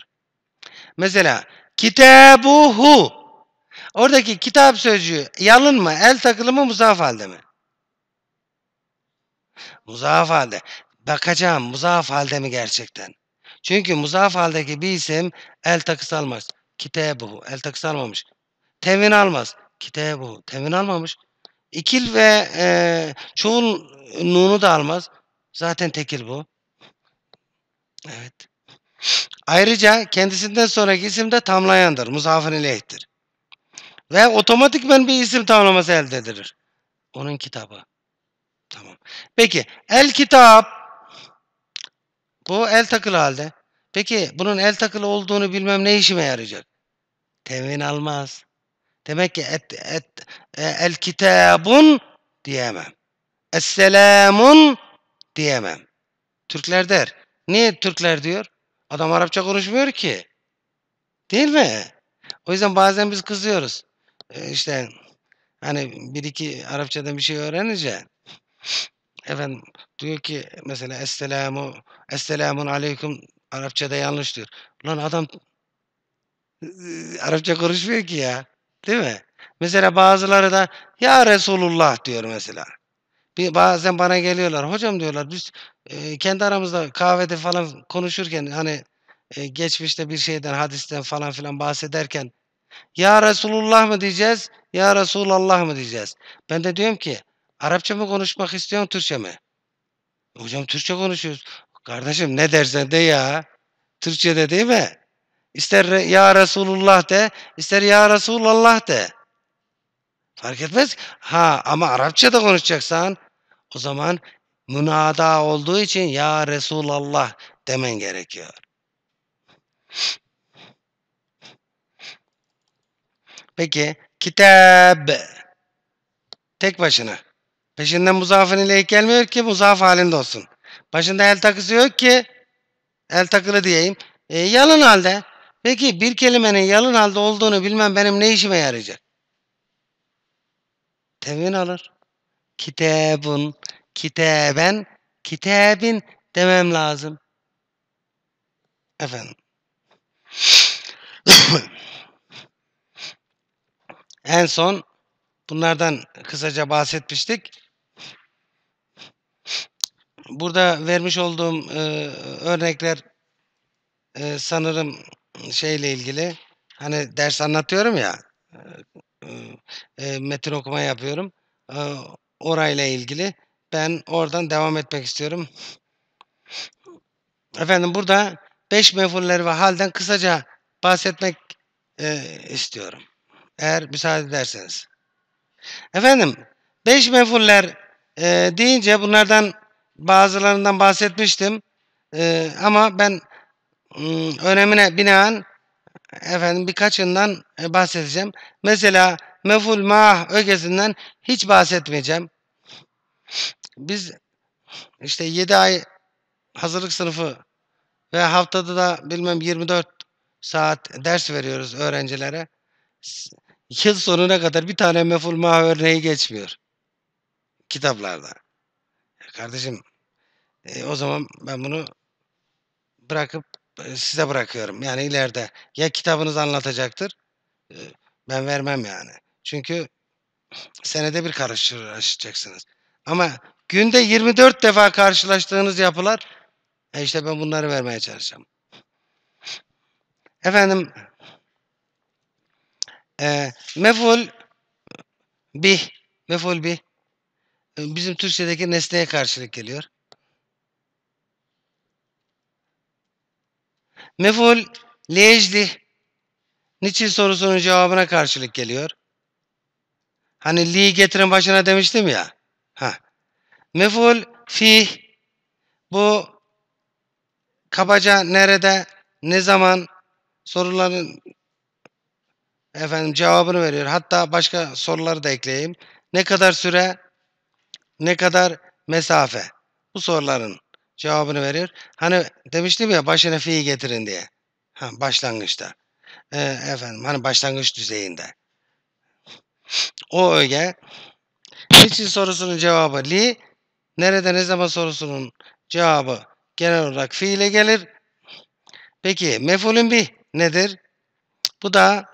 Mesela kitabuhu Oradaki kitap sözcüğü yalın mı, el takılı mı, muzaf halde mi? Muzaf halde. Bakacağım muzaf halde mi gerçekten? Çünkü muzaf haldeki bir isim el takısı almaz. bu, el takısı almamış. Tevin almaz. bu, tevin almamış. İkil ve e, çoğul nunu da almaz. Zaten tekil bu. Evet. Ayrıca kendisinden sonraki isim de tamlayandır. Muzafın ileyhtir. Ve otomatikmen bir isim tamlaması elde edilir. Onun kitabı. Tamam. Peki el kitap bu el takılı halde. Peki bunun el takılı olduğunu bilmem ne işime yarayacak? Temin almaz. Demek ki et, et, e, el kitabun diyemem. Esselamun diyemem. Türkler der. Niye Türkler diyor? Adam Arapça konuşmuyor ki. Değil mi? O yüzden bazen biz kızıyoruz. E, işte hani bir iki Arapçadan bir şey öğrenince efendim diyor ki mesela Esselamu Esselamun Aleyküm Arapçada yanlış diyor. Lan adam Arapça konuşmuyor ki ya. Değil mi? Mesela bazıları da ya Resulullah diyor mesela. Bir, bazen bana geliyorlar. Hocam diyorlar biz e, kendi aramızda kahvede falan konuşurken hani e, geçmişte bir şeyden hadisten falan filan bahsederken ya Resulullah mı diyeceğiz? Ya Resulallah mı diyeceğiz? Ben de diyorum ki Arapça mı konuşmak istiyorsun Türkçe mi? Hocam Türkçe konuşuyoruz. Kardeşim ne dersen de ya. Türkçe de değil mi? İster Ya Resulullah de, ister Ya Resulallah de. Fark etmez. Ha ama Arapça da konuşacaksan o zaman münada olduğu için Ya Resulallah demen gerekiyor. Peki kitap tek başına. Peşinden muzafın ile gelmiyor ki muzaf halinde olsun. Başında el takısı yok ki el takılı diyeyim. E, yalın halde. Peki bir kelimenin yalın halde olduğunu bilmem benim ne işime yarayacak? Temin alır. Kitabın, kitaben, kitabin demem lazım. Efendim. En son bunlardan kısaca bahsetmiştik. Burada vermiş olduğum e, örnekler e, sanırım şeyle ilgili. Hani ders anlatıyorum ya. E, e metin okuma yapıyorum. E, orayla ilgili. Ben oradan devam etmek istiyorum. Efendim burada beş mefulleri ve halden kısaca bahsetmek e, istiyorum. Eğer müsaade ederseniz. Efendim, beş mefuller e, deyince bunlardan bazılarından bahsetmiştim. E, ama ben m, önemine binaen efendim birkaçından e, bahsedeceğim. Mesela meful mah ögesinden hiç bahsetmeyeceğim. Biz işte 7 ay hazırlık sınıfı ve haftada da bilmem 24 saat ders veriyoruz öğrencilere yıl sonuna kadar bir tane meful maha örneği geçmiyor. Kitaplarda. kardeşim e, o zaman ben bunu bırakıp e, size bırakıyorum. Yani ileride ya kitabınız anlatacaktır e, ben vermem yani. Çünkü senede bir karşılaşacaksınız. Ama günde 24 defa karşılaştığınız yapılar e işte ben bunları vermeye çalışacağım. Efendim ee, mevul bih mevul bih e, bizim Türkçedeki nesneye karşılık geliyor. Mevul lejdi niçin sorusunun cevabına karşılık geliyor. Hani li getirin başına demiştim ya. Ha. mevul fi bu kabaca nerede, ne zaman soruların efendim cevabını veriyor. Hatta başka soruları da ekleyeyim. Ne kadar süre, ne kadar mesafe? Bu soruların cevabını veriyor. Hani demiştim ya başına fiil getirin diye. Ha, başlangıçta. Ee, efendim hani başlangıç düzeyinde. O öge. Niçin sorusunun cevabı li. Nerede ne zaman sorusunun cevabı genel olarak fi ile gelir. Peki mefulün bi nedir? Bu da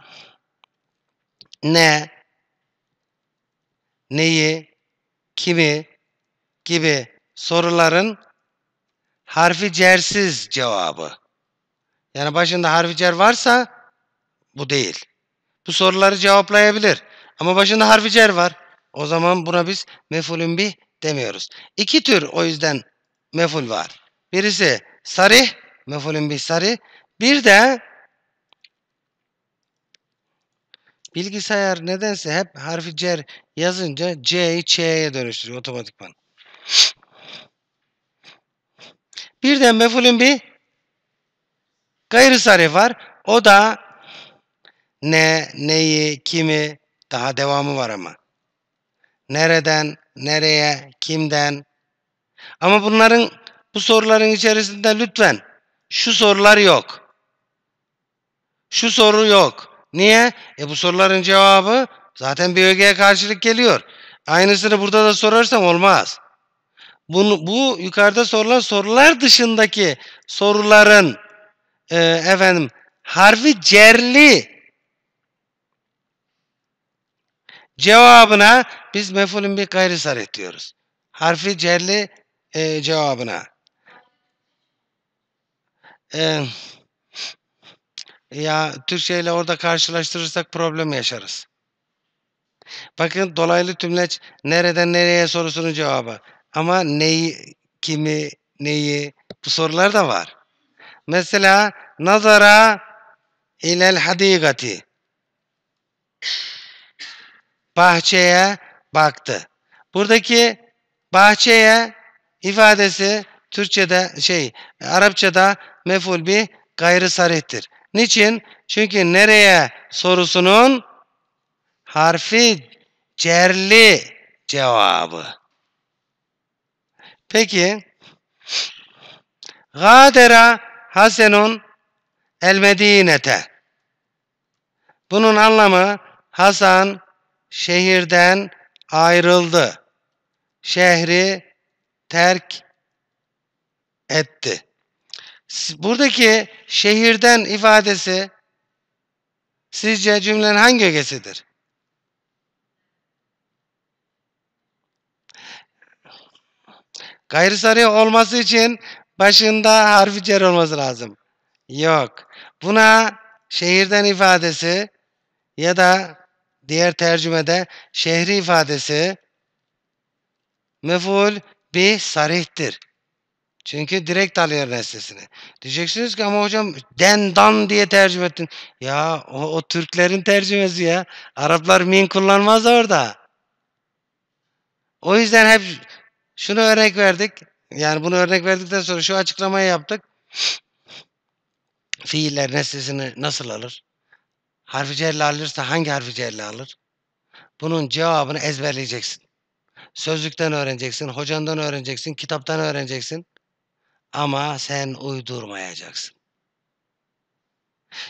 ne, neyi, kimi gibi soruların harfi cersiz cevabı. Yani başında harfi cer varsa bu değil. Bu soruları cevaplayabilir. Ama başında harfi cer var. O zaman buna biz mefulün bih demiyoruz. İki tür o yüzden meful var. Birisi sarih, mefulün bih sarih. Bir de Bilgisayar nedense hep harfi cer yazınca C'yi Ç'ye dönüştürüyor otomatikman. Birden mefulün bir gayrı sarif var. O da ne, neyi, kimi daha devamı var ama. Nereden, nereye, kimden. Ama bunların bu soruların içerisinde lütfen şu sorular yok. Şu soru yok. Niye? E bu soruların cevabı zaten bir ögeye karşılık geliyor. Aynısını burada da sorarsam olmaz. Bunu, bu yukarıda sorulan sorular dışındaki soruların e, efendim harfi cerli cevabına biz mefulün bir gayri saret diyoruz. Harfi cerli e, cevabına. Evet. E, ya Türkiye ile orada karşılaştırırsak problem yaşarız. Bakın dolaylı tümleç nereden nereye sorusunun cevabı. Ama neyi, kimi, neyi bu sorular da var. Mesela nazara ilel hadikati. Bahçeye baktı. Buradaki bahçeye ifadesi Türkçe'de şey Arapça'da meful bir gayrı sarihtir. Niçin? Çünkü nereye sorusunun harfi cerli cevabı. Peki Gadera Hasenun El Medinete Bunun anlamı Hasan şehirden ayrıldı. Şehri terk etti. Buradaki şehirden ifadesi sizce cümlenin hangi ögesidir? Gayrı sarı olması için başında harfi cer olması lazım. Yok. Buna şehirden ifadesi ya da diğer tercümede şehri ifadesi meful bir sarihtir. Çünkü direkt alıyor nesnesini. Diyeceksiniz ki ama hocam den dan diye tercüme ettin. Ya o, o Türklerin tercümesi ya. Araplar min kullanmaz orada. O yüzden hep şunu örnek verdik. Yani bunu örnek verdikten sonra şu açıklamayı yaptık. Fiiller nesnesini nasıl alır? Harfi celle alırsa hangi harfi celle alır? Bunun cevabını ezberleyeceksin. Sözlükten öğreneceksin, hocandan öğreneceksin, kitaptan öğreneceksin. Ama sen uydurmayacaksın.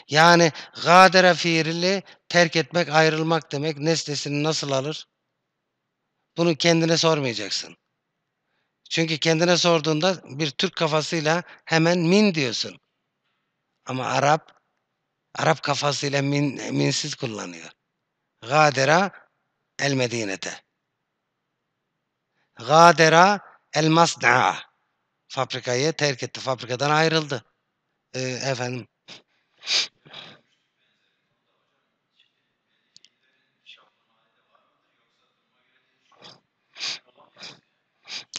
Yani gadere fiili terk etmek, ayrılmak demek nesnesini nasıl alır? Bunu kendine sormayacaksın. Çünkü kendine sorduğunda bir Türk kafasıyla hemen min diyorsun. Ama Arap, Arap kafasıyla min, minsiz kullanıyor. Gadera el Medine'te. Gadera el masda'a fabrikayı terk etti. Fabrikadan ayrıldı. E, efendim.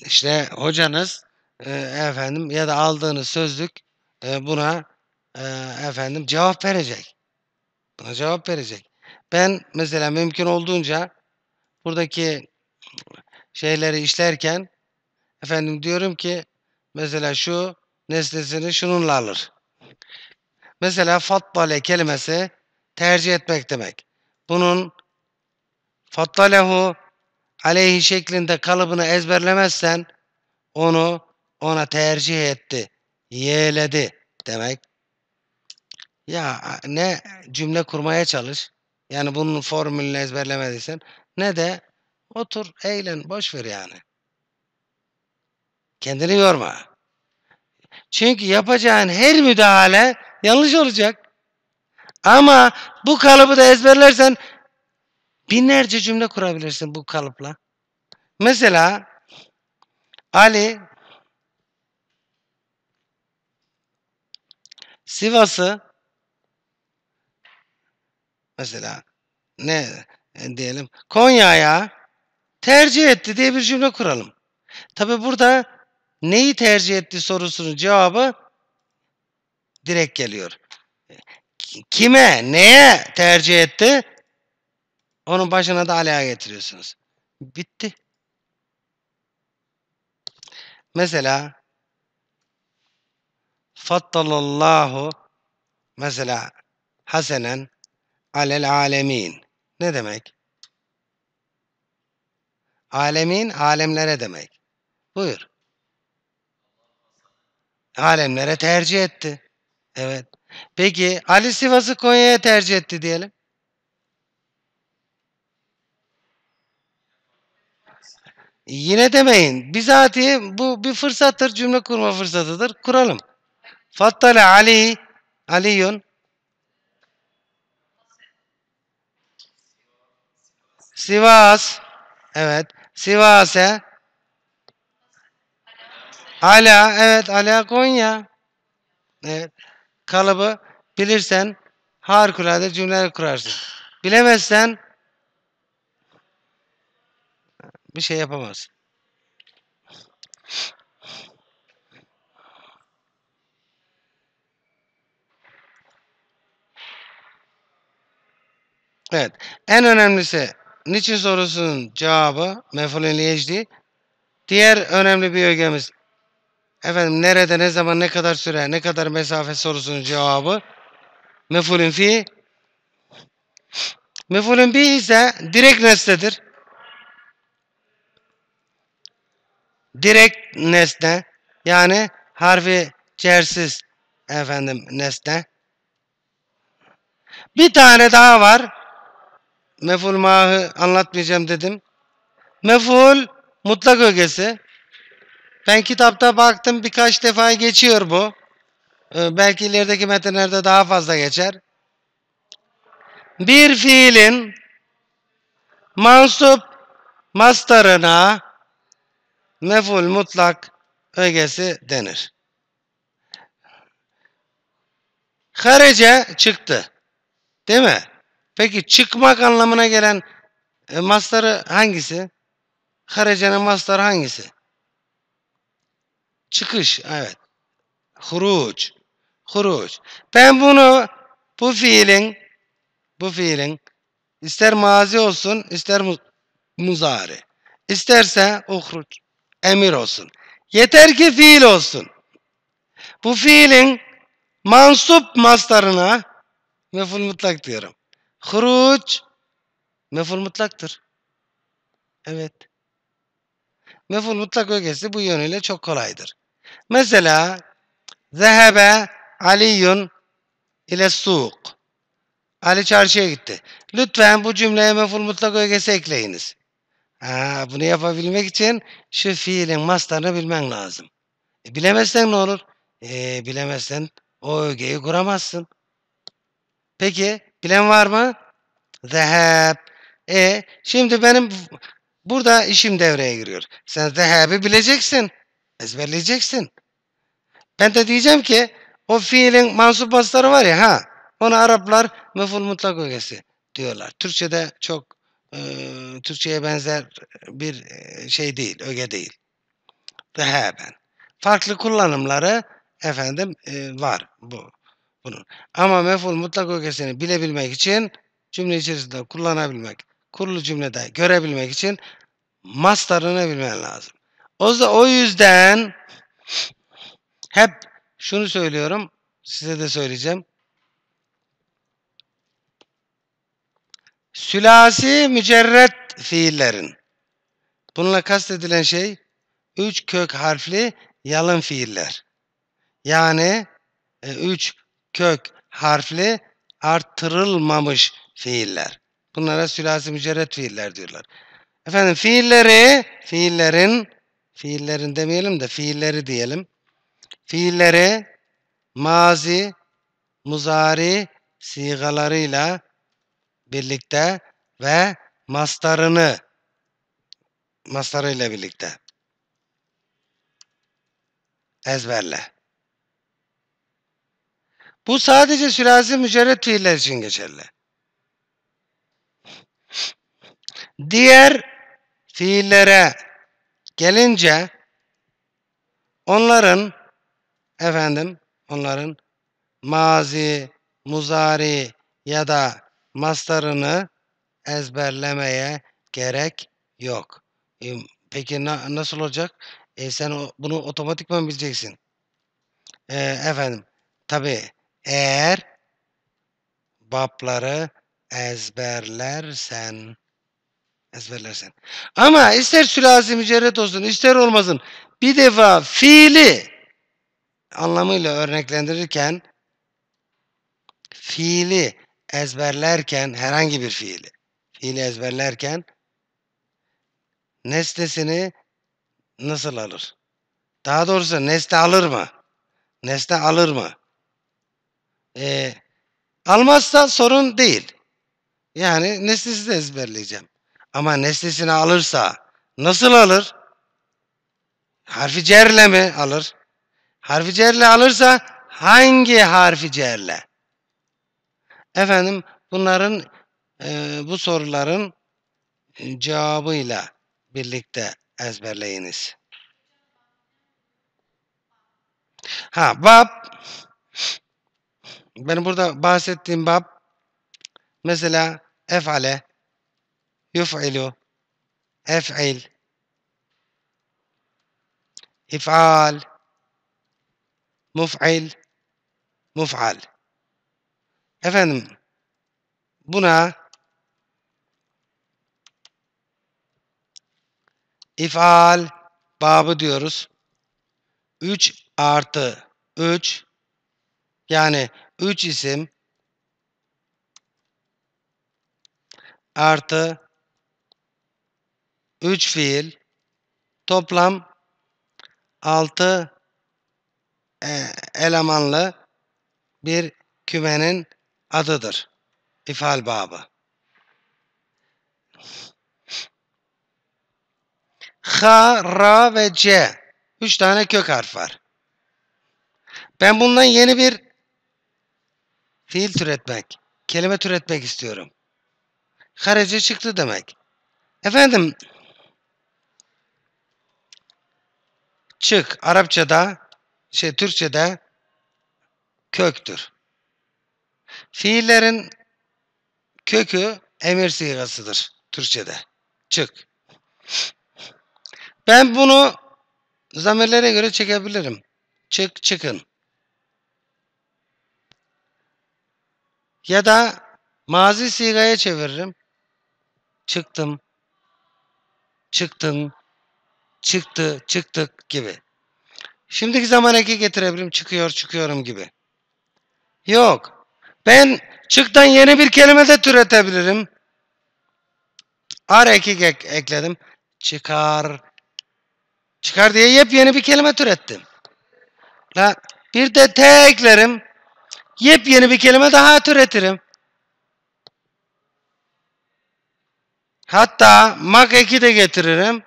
İşte hocanız e, efendim ya da aldığınız sözlük e, buna e, efendim cevap verecek. Buna cevap verecek. Ben mesela mümkün olduğunca buradaki şeyleri işlerken efendim diyorum ki Mesela şu nesnesini şununla alır. Mesela fattale kelimesi tercih etmek demek. Bunun fattalehu aleyhi şeklinde kalıbını ezberlemezsen onu ona tercih etti, yeğledi demek. Ya ne cümle kurmaya çalış. Yani bunun formülünü ezberlemediysen ne de otur eğlen boş ver yani. Kendini yorma. Çünkü yapacağın her müdahale yanlış olacak. Ama bu kalıbı da ezberlersen binlerce cümle kurabilirsin bu kalıpla. Mesela Ali Sivas'ı mesela ne diyelim Konya'ya tercih etti diye bir cümle kuralım. Tabi burada neyi tercih etti sorusunun cevabı direkt geliyor. Kime, neye tercih etti? Onun başına da alaya getiriyorsunuz. Bitti. Mesela Fattalallahu mesela hasenen alel alemin. Ne demek? Alemin alemlere demek. Buyur alemlere tercih etti. Evet. Peki Ali Sivas'ı Konya'ya tercih etti diyelim. Yine demeyin. Bizatihi bu bir fırsattır. Cümle kurma fırsatıdır. Kuralım. Fattale Ali Aliyun Sivas Evet. Sivas'a. Ala evet Ala Konya. Evet. Kalıbı bilirsen harikulade cümleler kurarsın. Bilemezsen bir şey yapamazsın. Evet. En önemlisi niçin sorusunun cevabı mefulün liyecdi. Diğer önemli bir ögemiz Efendim nerede, ne zaman, ne kadar süre, ne kadar mesafe sorusunun cevabı mefulün fi mefulün bi ise direkt nesnedir. Direkt nesne yani harfi cersiz efendim nesne. Bir tane daha var. Meful mahı anlatmayacağım dedim. Meful mutlak ögesi. Ben kitapta baktım birkaç defa geçiyor bu. Ee, belki ilerideki metinlerde daha fazla geçer. Bir fiilin mansup mastarına meful mutlak ögesi denir. Harece çıktı. Değil mi? Peki çıkmak anlamına gelen e, mastarı hangisi? Harecenin mastarı hangisi? Çıkış evet. Huruç. Huruç. Ben bunu bu fiilin bu fiilin ister mazi olsun ister mu muzari. İsterse uhruç emir olsun. Yeter ki fiil olsun. Bu fiilin mansup mastarına meful mutlak diyorum. Huruç meful mutlaktır. Evet. Meful mutlak ögesi bu yönüyle çok kolaydır. Mesela Zehebe Aliyun ile suq. Ali çarşıya gitti. Lütfen bu cümleye meful mutlak ögesi ekleyiniz. Ha, bunu yapabilmek için şu fiilin mastarını bilmen lazım. E, bilemezsen ne olur? E, bilemezsen o ögeyi kuramazsın. Peki bilen var mı? Zeheb. E, şimdi benim burada işim devreye giriyor. Sen zehebi bileceksin. Ezberleyeceksin. Ben de diyeceğim ki o fiilin mansup mastarı var ya ha ona Araplar meful mutlak ögesi diyorlar. Türkçe'de çok e, Türkçe'ye benzer bir e, şey değil, öge değil. Dheben. Farklı kullanımları efendim e, var bu bunun. Ama meful mutlak ögesini bilebilmek için cümle içerisinde kullanabilmek, kurulu cümlede görebilmek için mastarını bilmen lazım. O, o yüzden hep şunu söylüyorum. Size de söyleyeceğim. Sülasi mücerret fiillerin. Bununla kastedilen şey üç kök harfli yalın fiiller. Yani e, üç kök harfli artırılmamış fiiller. Bunlara sülasi mücerret fiiller diyorlar. Efendim fiilleri, fiillerin, fiillerin demeyelim de fiilleri diyelim fiilleri mazi, muzari sigalarıyla birlikte ve mastarını mastarıyla birlikte ezberle. Bu sadece sürazi mücerret fiiller için geçerli. Diğer fiillere gelince onların efendim onların mazi, muzari ya da mastarını ezberlemeye gerek yok. E, peki na, nasıl olacak? E, sen bunu otomatikman bileceksin. E, efendim tabi eğer babları ezberlersen ezberlersen. Ama ister sülasi mücerret olsun ister olmasın bir defa fiili anlamıyla örneklendirirken fiili ezberlerken herhangi bir fiili fiili ezberlerken nesnesini nasıl alır? Daha doğrusu nesne alır mı? Nesne alır mı? Ee, almazsa sorun değil. Yani nesnesi de ezberleyeceğim. Ama nesnesini alırsa nasıl alır? Harfi cerle mi alır? Harfi cerle alırsa hangi harfi cerle? Efendim bunların e, bu soruların e, cevabıyla birlikte ezberleyiniz. Ha bab benim burada bahsettiğim bab mesela efale yuf'ilu ef'il if'al muf'il, muf'al. Efendim buna ifal babı diyoruz. 3 artı 3 yani 3 isim artı 3 fiil toplam 6 e, elemanlı bir kümenin adıdır. İfal babı. H, R ve C. Üç tane kök harf var. Ben bundan yeni bir fiil türetmek, kelime türetmek istiyorum. Harece çıktı demek. Efendim, çık Arapçada şey Türkçe'de köktür. Fiillerin kökü emir sigasıdır Türkçe'de. Çık. Ben bunu zamirlere göre çekebilirim. Çık çıkın. Ya da mazi sigaya çeviririm. Çıktım. Çıktın. Çıktı. Çıktık gibi. Şimdiki zaman eki getirebilirim çıkıyor çıkıyorum gibi. Yok. Ben çıktan yeni bir kelime de türetebilirim. Ar eki ek ekledim. Çıkar. Çıkar diye yepyeni bir kelime türettim. La bir de T eklerim. Yepyeni bir kelime daha türetirim. Hatta mak eki de getiririm.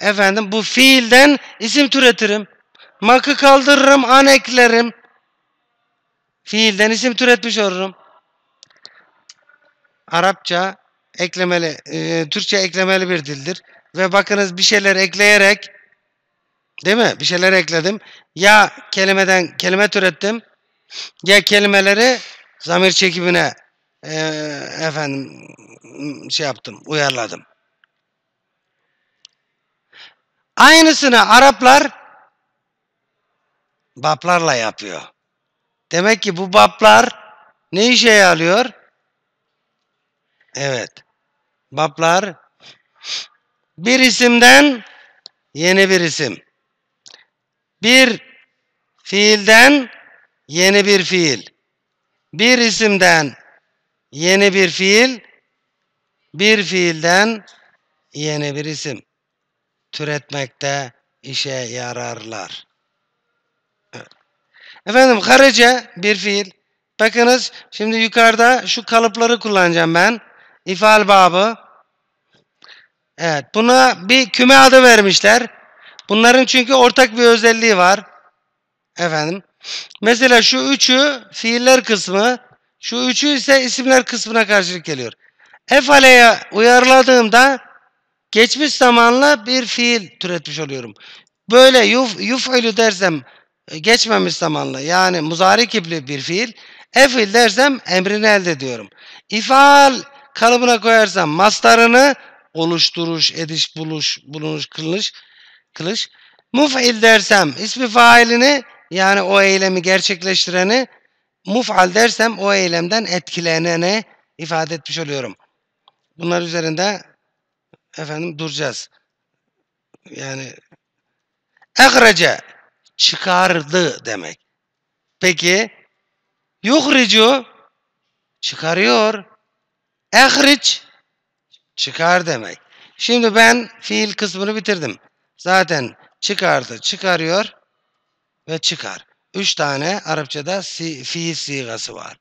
Efendim bu fiilden isim türetirim. Makı kaldırırım, an eklerim. Fiilden isim türetmiş olurum. Arapça eklemeli, e, Türkçe eklemeli bir dildir. Ve bakınız bir şeyler ekleyerek değil mi? Bir şeyler ekledim. Ya kelimeden kelime türettim ya kelimeleri zamir çekimine e, efendim şey yaptım, uyarladım. Aynısını Araplar baplarla yapıyor. Demek ki bu baplar ne işe yarıyor? Evet. Baplar bir isimden yeni bir isim. Bir fiilden yeni bir fiil. Bir isimden yeni bir fiil. Bir fiilden yeni bir isim türetmekte işe yararlar. Efendim harice bir fiil. Bakınız şimdi yukarıda şu kalıpları kullanacağım ben. İfal babı. Evet buna bir küme adı vermişler. Bunların çünkü ortak bir özelliği var. Efendim. Mesela şu üçü fiiller kısmı. Şu üçü ise isimler kısmına karşılık geliyor. Efale'ye uyarladığımda geçmiş zamanla bir fiil türetmiş oluyorum. Böyle yuf, yuf'ilü dersem e, geçmemiş zamanla yani muzari kibli bir fiil. Efil dersem emrini elde ediyorum. İfal kalıbına koyarsam mastarını oluşturuş, ediş, buluş, bulunuş, kılış, kılış. Muf'il dersem ismi failini yani o eylemi gerçekleştireni muf'al dersem o eylemden etkilenene ifade etmiş oluyorum. Bunlar üzerinde efendim duracağız. Yani ekrece çıkardı demek. Peki yukricu çıkarıyor. ekric çıkar demek. Şimdi ben fiil kısmını bitirdim. Zaten çıkardı, çıkarıyor ve çıkar. Üç tane Arapçada si, fiil sigası var.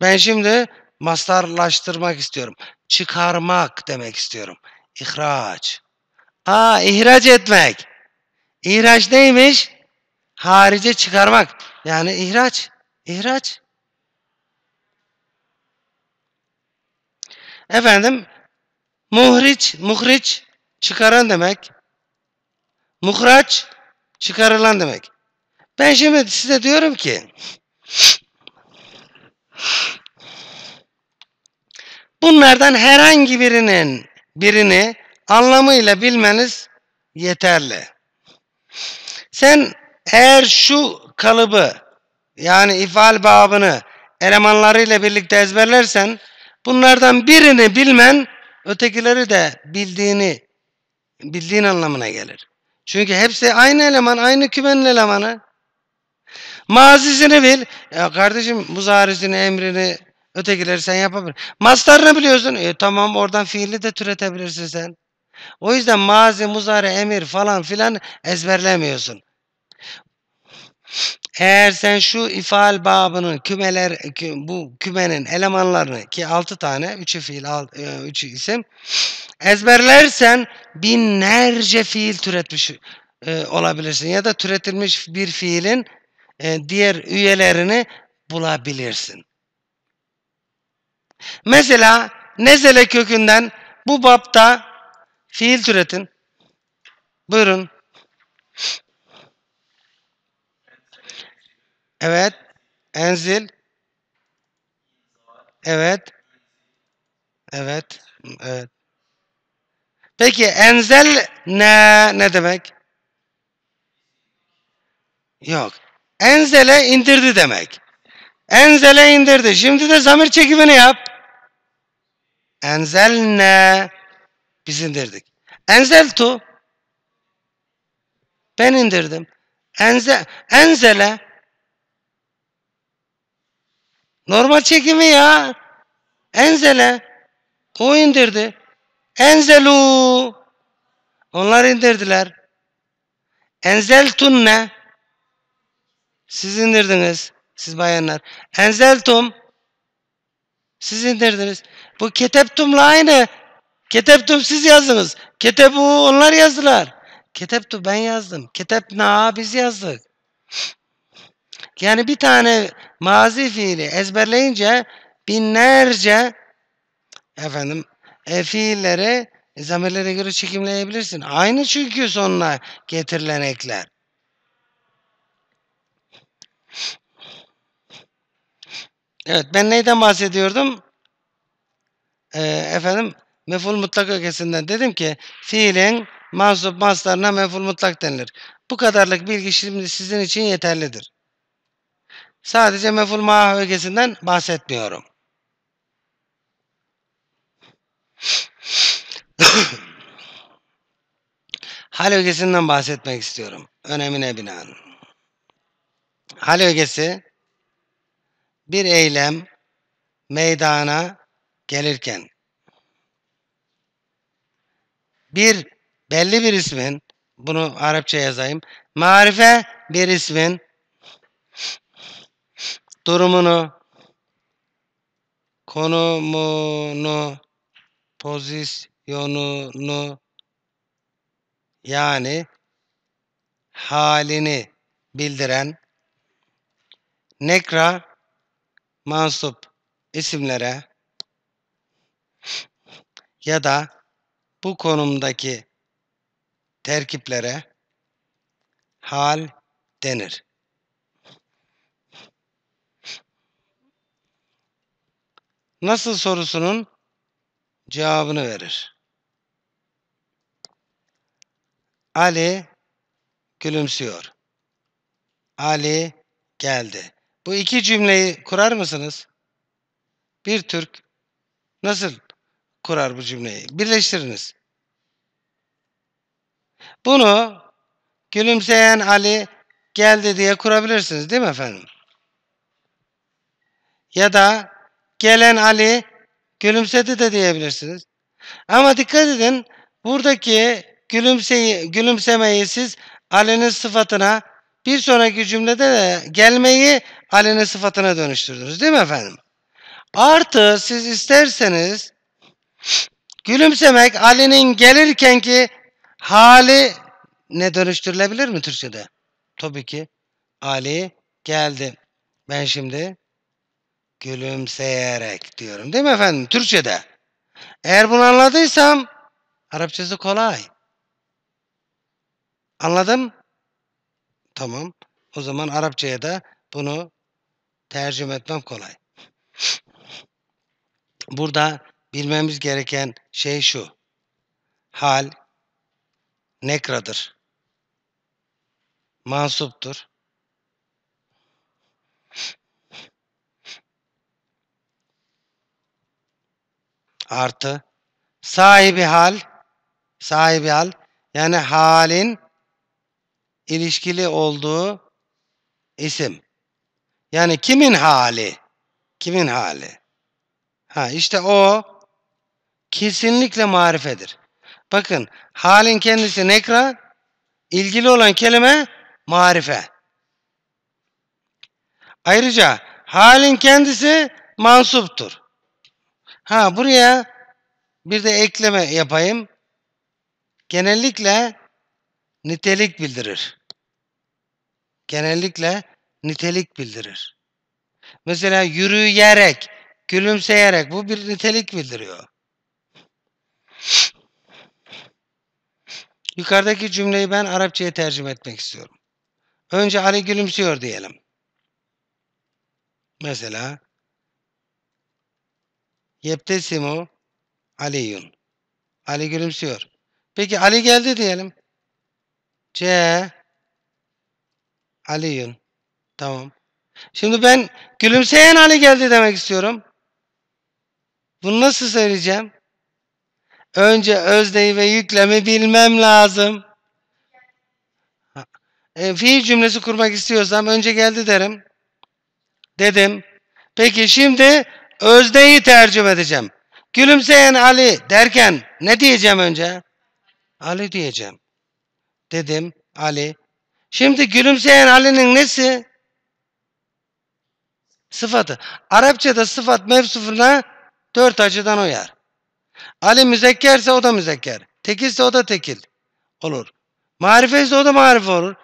Ben şimdi mastarlaştırmak istiyorum. Çıkarmak demek istiyorum. İhraç. Aa ihraç etmek. İhraç neymiş? Harice çıkarmak. Yani ihraç. İhraç. Efendim muhriç, muhriç çıkaran demek. Muhraç çıkarılan demek. Ben şimdi size diyorum ki bunlardan herhangi birinin birini anlamıyla bilmeniz yeterli. Sen eğer şu kalıbı yani ifal babını elemanlarıyla birlikte ezberlersen bunlardan birini bilmen ötekileri de bildiğini bildiğin anlamına gelir. Çünkü hepsi aynı eleman, aynı kümenin elemanı. Mazisini bil. Ya kardeşim muzarisini, emrini, Ötekileri sen yapabilir. Mastarını biliyorsun. E tamam oradan fiili de türetebilirsin sen. O yüzden mazi, muzari, emir falan filan ezberlemiyorsun. Eğer sen şu ifal babının kümeler bu kümenin elemanlarını ki 6 tane 3'ü fiil 3'ü e, isim ezberlersen binlerce fiil türetmiş e, olabilirsin ya da türetilmiş bir fiilin e, diğer üyelerini bulabilirsin. Mesela nezele kökünden bu bapta fiil türetin. Buyurun. Evet. Enzil. Evet. Evet. Evet. Peki enzel ne ne demek? Yok. Enzele indirdi demek. Enzele indirdi. Şimdi de zamir çekimini yap. Enzelne biz indirdik. Enzeltu ben indirdim. Enze, enzele normal çekimi ya. Enzele o indirdi. Enzelu onlar indirdiler. ne? siz indirdiniz. Siz bayanlar. Enzeltum siz indirdiniz. Bu Keteptum'la aynı. Keteptum siz yazdınız. Ketebu onlar yazdılar. Keteptu ben yazdım. Ketepna biz yazdık. Yani bir tane mazi fiili ezberleyince binlerce efendim e, fiilleri zamirlere göre çekimleyebilirsin. Aynı çünkü sonuna getirilen ekler. Evet ben neyden bahsediyordum? e, efendim meful mutlak ögesinden dedim ki fiilin mansup maslarına meful mutlak denilir. Bu kadarlık bilgi şimdi sizin için yeterlidir. Sadece meful ma ögesinden bahsetmiyorum. Hal ögesinden bahsetmek istiyorum. Önemine binaen. Hal ögesi bir eylem meydana gelirken bir belli bir ismin bunu Arapça yazayım. Marife bir ismin durumunu konumunu pozisyonunu yani halini bildiren nekra mansup isimlere ya da bu konumdaki terkiplere hal denir. Nasıl sorusunun cevabını verir. Ali gülümsüyor. Ali geldi. Bu iki cümleyi kurar mısınız? Bir Türk nasıl kurar bu cümleyi. Birleştiriniz. Bunu gülümseyen Ali geldi diye kurabilirsiniz değil mi efendim? Ya da gelen Ali gülümsedi de diyebilirsiniz. Ama dikkat edin buradaki gülümseyi, gülümsemeyi siz Ali'nin sıfatına bir sonraki cümlede de gelmeyi Ali'nin sıfatına dönüştürdünüz değil mi efendim? Artı siz isterseniz Gülümsemek Ali'nin gelirkenki hali ne dönüştürülebilir mi Türkçe'de? Tabii ki Ali geldi. Ben şimdi gülümseyerek diyorum değil mi efendim Türkçe'de? Eğer bunu anladıysam Arapçası kolay. Anladım? Tamam. O zaman Arapçaya da bunu tercüme etmem kolay. Burada bilmemiz gereken şey şu. Hal nekradır. Mansuptur. Artı sahibi hal sahibi hal yani halin ilişkili olduğu isim. Yani kimin hali? Kimin hali? Ha işte o kesinlikle marifedir. Bakın halin kendisi nekra, ilgili olan kelime marife. Ayrıca halin kendisi mansuptur. Ha buraya bir de ekleme yapayım. Genellikle nitelik bildirir. Genellikle nitelik bildirir. Mesela yürüyerek, gülümseyerek bu bir nitelik bildiriyor. Yukarıdaki cümleyi ben Arapçaya tercüme etmek istiyorum. Önce Ali gülümsüyor diyelim. Mesela Yeptesimu Aliyun. Ali gülümsüyor. Peki Ali geldi diyelim. C Aliyun. Tamam. Şimdi ben gülümseyen Ali geldi demek istiyorum. Bunu nasıl söyleyeceğim? Önce özneyi ve yüklemi bilmem lazım. E, fiil cümlesi kurmak istiyorsam önce geldi derim. Dedim. Peki şimdi özneyi tercüme edeceğim. Gülümseyen Ali derken ne diyeceğim önce? Ali diyeceğim. Dedim Ali. Şimdi gülümseyen Ali'nin nesi? Sıfatı. Arapçada sıfat mevsufuna dört açıdan uyar. Ali müzekkerse o da müzekker. Tekilse o da tekil olur. Marife ise o da marife olur.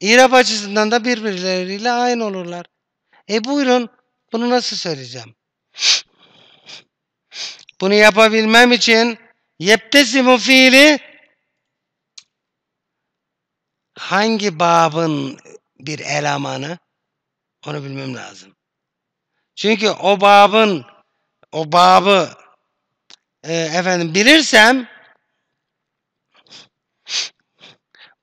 İrab açısından da birbirleriyle aynı olurlar. E buyurun bunu nasıl söyleyeceğim? Bunu yapabilmem için yeptesimu fiili hangi babın bir elemanı onu bilmem lazım. Çünkü o babın o babı e, efendim bilirsem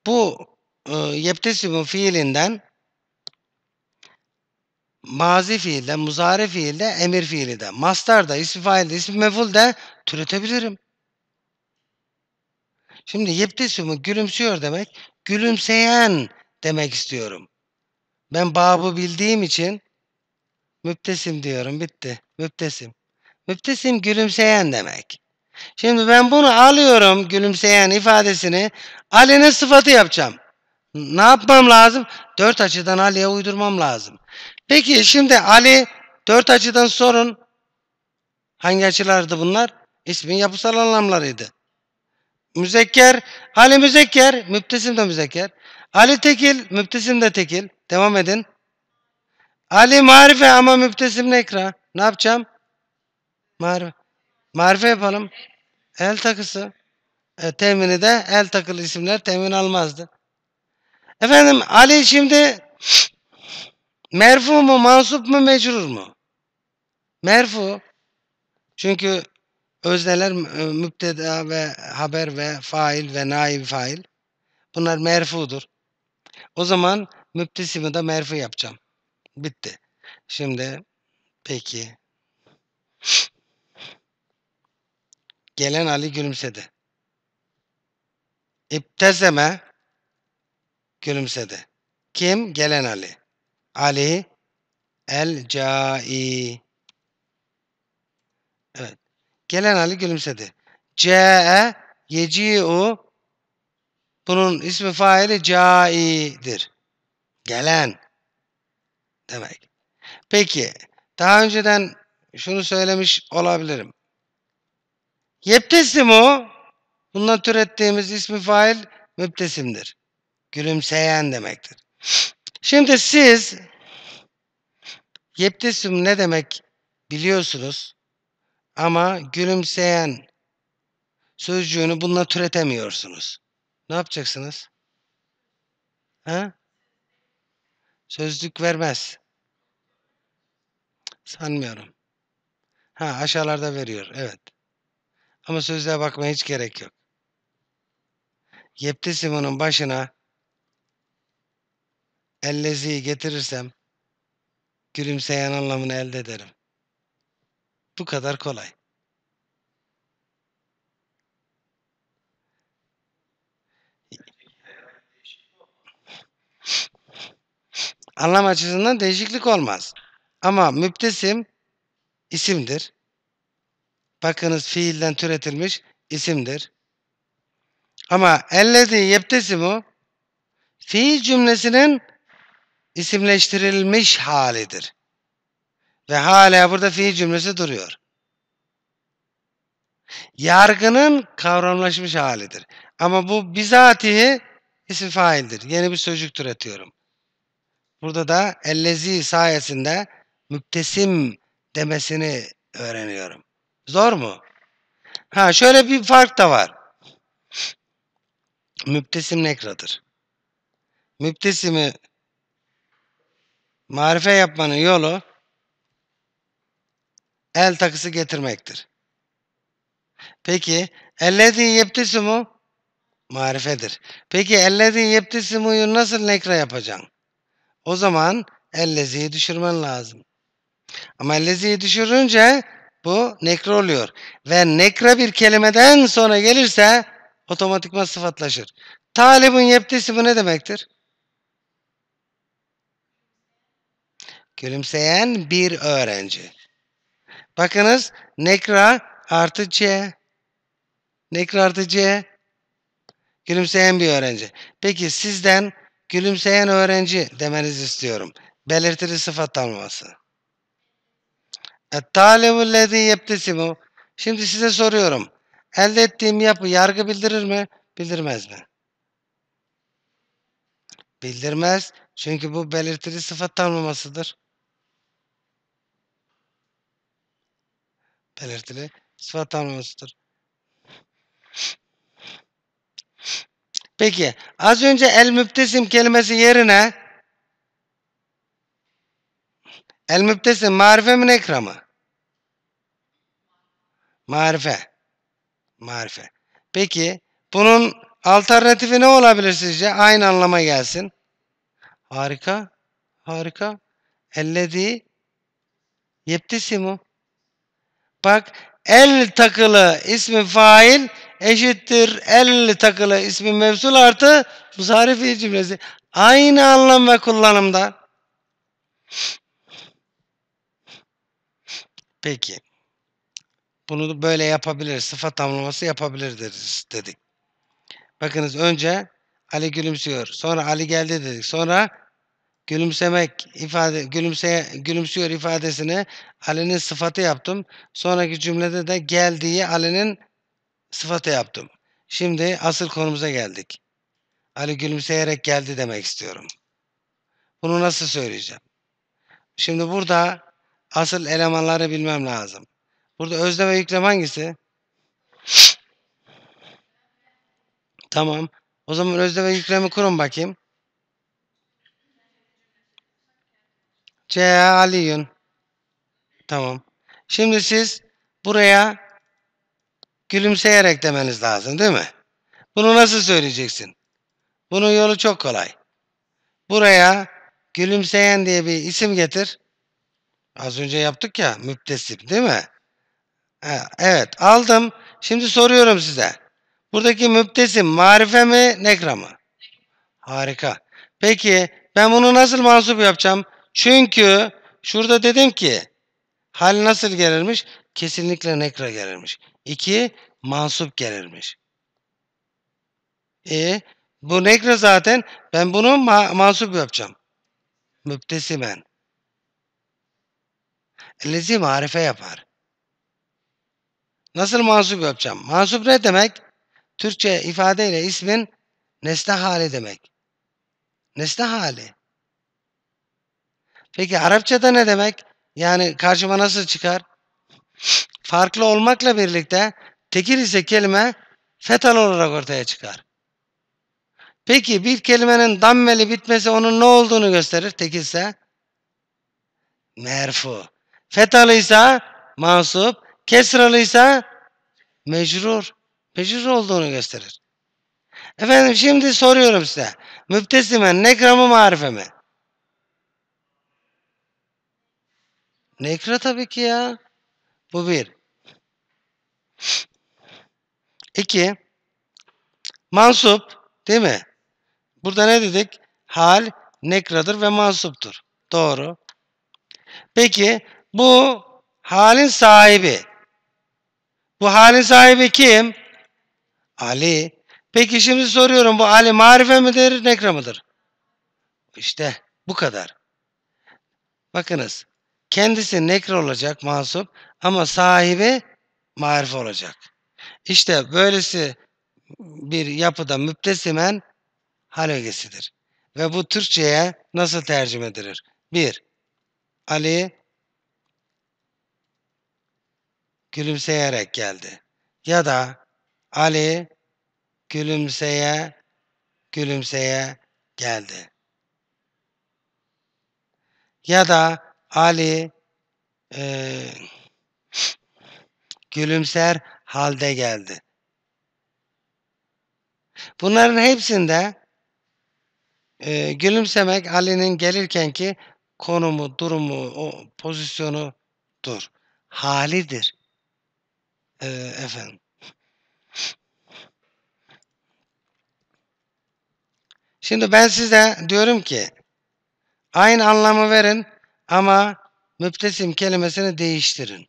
bu e, yeptesimun fiilinden mazi fiilde, muzari fiilde, emir fiilde, mastarda, ismi failde, ismi mefulde türetebilirim. Şimdi yeptesimu gülümsüyor demek, gülümseyen demek istiyorum. Ben babı bildiğim için müptesim diyorum, bitti. Müptesim. Müptesim gülümseyen demek. Şimdi ben bunu alıyorum gülümseyen ifadesini Ali'nin sıfatı yapacağım. Ne yapmam lazım? Dört açıdan Ali'ye uydurmam lazım. Peki şimdi Ali dört açıdan sorun. Hangi açılardı bunlar? İsmin yapısal anlamlarıydı. Müzekker, Ali müzekker, müptesim de müzekker. Ali tekil, müptesim de tekil. Devam edin. Ali marife ama müptesim nekra. Ne yapacağım? Marife. Marife yapalım. El takısı. E, temini de el takılı isimler temin almazdı. Efendim Ali şimdi merfu mu mansup mu mecrur mu? Merfu. Çünkü özneler e, müpteda ve haber ve fail ve naib fail. Bunlar merfudur. O zaman müptesimi de merfu yapacağım. Bitti. Şimdi peki. Gelen Ali gülümsedi. İptezeme gülümsedi. Kim? Gelen Ali. Ali el-cai. Evet. Gelen Ali gülümsedi. E Ce'e U bunun ismi faili ca'idir. Gelen demek. Peki daha önceden şunu söylemiş olabilirim o, bundan türettiğimiz ismi fail müptesimdir. Gülümseyen demektir. Şimdi siz yeptesim ne demek biliyorsunuz ama gülümseyen sözcüğünü bununla türetemiyorsunuz. Ne yapacaksınız? Ha? Sözlük vermez. Sanmıyorum. Ha aşağılarda veriyor. Evet. Ama sözlüğe bakmaya hiç gerek yok. Yeptesimunun başına elleziyi getirirsem gülümseyen anlamını elde ederim. Bu kadar kolay. Anlam açısından değişiklik olmaz. Ama müptesim isimdir bakınız fiilden türetilmiş isimdir. Ama ellezi yeptesimu fiil cümlesinin isimleştirilmiş halidir. Ve hala burada fiil cümlesi duruyor. Yargının kavramlaşmış halidir. Ama bu bizatihi isim faildir. Yeni bir sözcük türetiyorum. Burada da ellezi sayesinde müptesim demesini öğreniyorum. Zor mu? Ha şöyle bir fark da var. Müptesim nekradır. Müptesimi marife yapmanın yolu el takısı getirmektir. Peki ellezî yeptesimu marifedir. Peki ellezî yeptesimu'yu nasıl nekra yapacaksın? O zaman elleziyi düşürmen lazım. Ama elleziyi düşürünce bu nekre oluyor. Ve nekre bir kelimeden sonra gelirse otomatikman sıfatlaşır. Talibun yeptesi bu ne demektir? Gülümseyen bir öğrenci. Bakınız nekra artı c. Nekra artı c. Gülümseyen bir öğrenci. Peki sizden gülümseyen öğrenci demenizi istiyorum. Belirtili sıfat alması. Ettalevellezi yeptesimu. Şimdi size soruyorum. Elde ettiğim yapı yargı bildirir mi? Bildirmez mi? Bildirmez. Çünkü bu belirtili sıfat tanımlamasıdır. Belirtili sıfat tanımlamasıdır. Peki az önce el müptesim kelimesi yerine El müptesim marife mi nekra mı? Marife. Marife. Peki bunun alternatifi ne olabilir sizce? Aynı anlama gelsin. Harika. Harika. Elledi yeptisimu. Bak el takılı ismi fail eşittir el takılı ismi mevsul artı musarifi cümlesi. Aynı anlam ve kullanımda. Peki. Bunu böyle yapabilir, sıfat tamlaması yapabilir deriz dedik. Bakınız önce Ali gülümsüyor. Sonra Ali geldi dedik. Sonra gülümsemek ifade gülümse gülümsüyor ifadesini Ali'nin sıfatı yaptım. Sonraki cümlede de geldiği Ali'nin sıfatı yaptım. Şimdi asıl konumuza geldik. Ali gülümseyerek geldi demek istiyorum. Bunu nasıl söyleyeceğim? Şimdi burada asıl elemanları bilmem lazım. Burada özne ve yüklem hangisi? tamam. O zaman özne ve yüklemi kurun bakayım. C Aliyun. Tamam. Şimdi siz buraya gülümseyerek demeniz lazım değil mi? Bunu nasıl söyleyeceksin? Bunun yolu çok kolay. Buraya gülümseyen diye bir isim getir. Az önce yaptık ya Müptesip, değil mi? evet aldım. Şimdi soruyorum size. Buradaki müptesim marife mi nekra mı? Harika. Peki ben bunu nasıl mansup yapacağım? Çünkü şurada dedim ki hal nasıl gelirmiş? Kesinlikle nekra gelirmiş. İki mansup gelirmiş. E bu nekra zaten ben bunu ma mansup yapacağım. Müptesimen. Lezi marife yapar. Nasıl mansup yapacağım? Mansup ne demek? Türkçe ifadeyle ismin nesne hali demek. Nesne hali. Peki Arapçada ne demek? Yani karşıma nasıl çıkar? Farklı olmakla birlikte tekil ise kelime fetal olarak ortaya çıkar. Peki bir kelimenin dammeli bitmesi onun ne olduğunu gösterir tekilse? Merfu. Fetalıysa mansup, kesralıysa mecrur. Mecrur olduğunu gösterir. Efendim şimdi soruyorum size. Müptesimen nekramı marife mi? Nekra tabii ki ya. Bu bir. İki. Mansup değil mi? Burada ne dedik? Hal nekradır ve mansuptur. Doğru. Peki bu halin sahibi. Bu halin sahibi kim? Ali. Peki şimdi soruyorum bu Ali marife midir, nekra mıdır? İşte bu kadar. Bakınız kendisi nekra olacak mansup ama sahibi marife olacak. İşte böylesi bir yapıda müptesimen hal ögesidir. Ve bu Türkçe'ye nasıl tercüme edilir? 1. Ali gülümseyerek geldi. Ya da Ali gülümseye gülümseye geldi. Ya da Ali e, gülümser halde geldi. Bunların hepsinde e, gülümsemek Ali'nin gelirkenki konumu, durumu, o pozisyonudur. Halidir. Ee, efendim. Şimdi ben size diyorum ki aynı anlamı verin ama müptesim kelimesini değiştirin.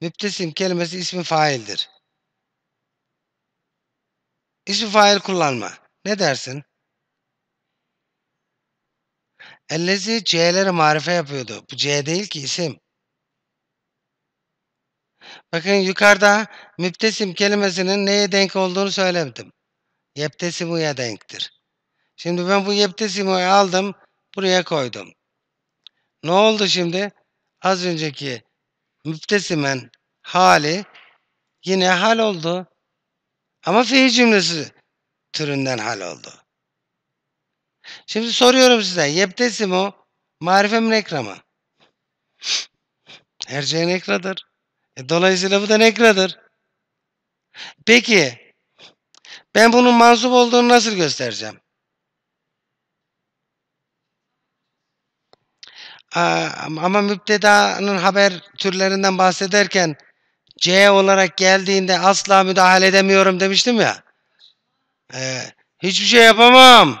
Müptesim kelimesi ismi faildir. İsmi fail kullanma. Ne dersin? Ellezi C'leri marife yapıyordu. Bu C değil ki isim. Bakın yukarıda müptesim kelimesinin neye denk olduğunu söyledim. Yeptesimu'ya denktir. Şimdi ben bu yeptesimu'yu aldım. Buraya koydum. Ne oldu şimdi? Az önceki müptesimen hali yine hal oldu. Ama fiil cümlesi türünden hal oldu. Şimdi soruyorum size. Yeptesimu marife münekra mı? Her ekradır. E, dolayısıyla bu da nekradır. Peki ben bunun mansup olduğunu nasıl göstereceğim? Ama müptedanın haber türlerinden bahsederken C olarak geldiğinde asla müdahale edemiyorum demiştim ya. Ee, hiçbir şey yapamam.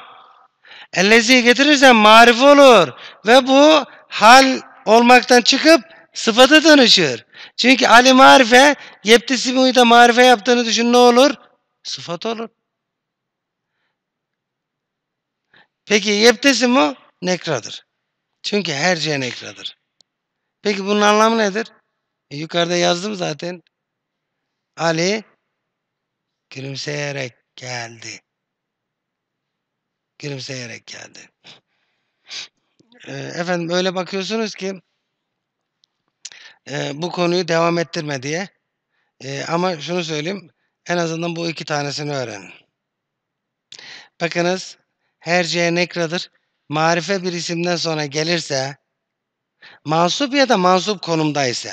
Ellezi getirirsen marif olur. Ve bu hal olmaktan çıkıp sıfata dönüşür. Çünkü Ali marife, yeptesi muhita marife yaptığını düşün ne olur? Sıfat olur. Peki yeptesi mu? Nekradır. Çünkü her şey nekradır. Peki bunun anlamı nedir? E, yukarıda yazdım zaten. Ali gülümseyerek geldi. Gülümseyerek geldi. E, efendim öyle bakıyorsunuz ki e, bu konuyu devam ettirme diye. E, ama şunu söyleyeyim. En azından bu iki tanesini öğrenin. Bakınız her şeye nekradır. Marife bir isimden sonra gelirse mansup ya da mansup konumdaysa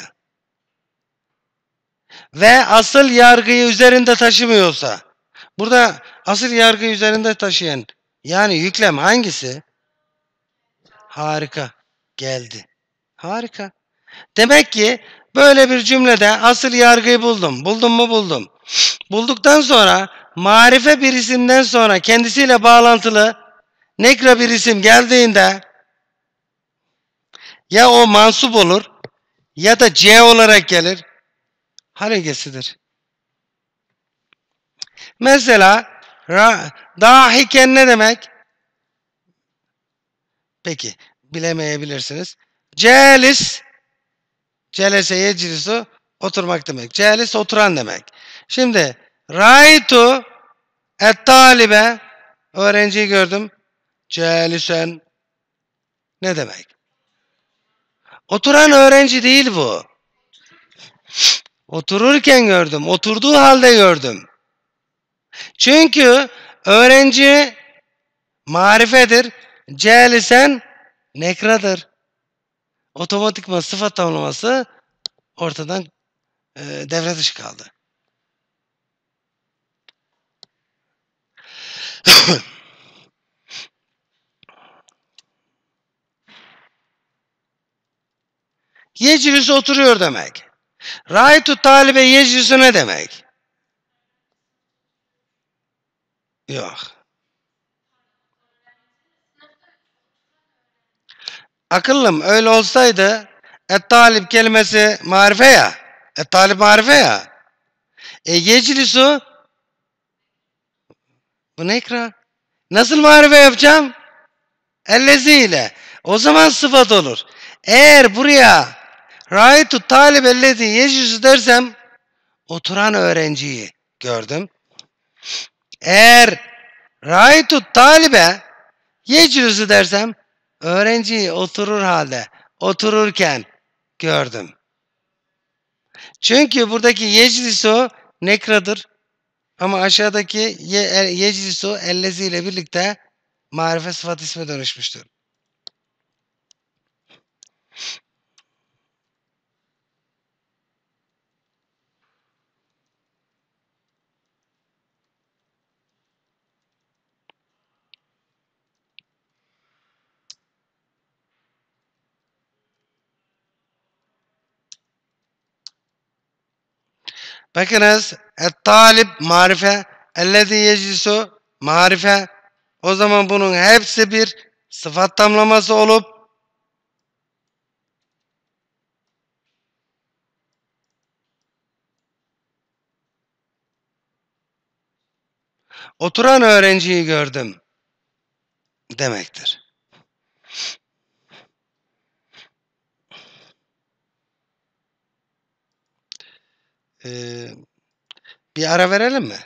ve asıl yargıyı üzerinde taşımıyorsa burada asıl yargıyı üzerinde taşıyan yani yüklem hangisi? Harika geldi. Harika. Demek ki böyle bir cümlede asıl yargıyı buldum. Buldum mu buldum. Bulduktan sonra marife bir isimden sonra kendisiyle bağlantılı nekra bir isim geldiğinde ya o mansup olur ya da C olarak gelir. Harekesidir. Mesela dahiken ne demek? Peki bilemeyebilirsiniz. Celis Celese yeclisu oturmak demek. Celis oturan demek. Şimdi raitu et talibe öğrenciyi gördüm. Celisen ne demek? Oturan öğrenci değil bu. Otururken gördüm. Oturduğu halde gördüm. Çünkü öğrenci marifedir. Celisen nekradır otomatikman sıfat tamlaması ortadan e, devre dışı kaldı. Yeclis oturuyor demek. Raitu talibe yeclisi ne demek? Yok. Akıllım öyle olsaydı et-talip kelimesi marife ya. Et-talip marife ya. E yeclisu bu ne ikra Nasıl marife yapacağım? ile O zaman sıfat olur. Eğer buraya raitu talip ellezi yeclisu dersem oturan öğrenciyi gördüm. Eğer raitu talibe yeclisu dersem Öğrenciyi oturur halde, otururken gördüm. Çünkü buradaki yeclisu nekradır. Ama aşağıdaki ye, er, yeclisu ellezi ile birlikte marife sıfat isme dönüşmüştür. Bakınız talip marife ellezi yeclisu marife o zaman bunun hepsi bir sıfat tamlaması olup oturan öğrenciyi gördüm demektir. Ee, bir ara verelim mi?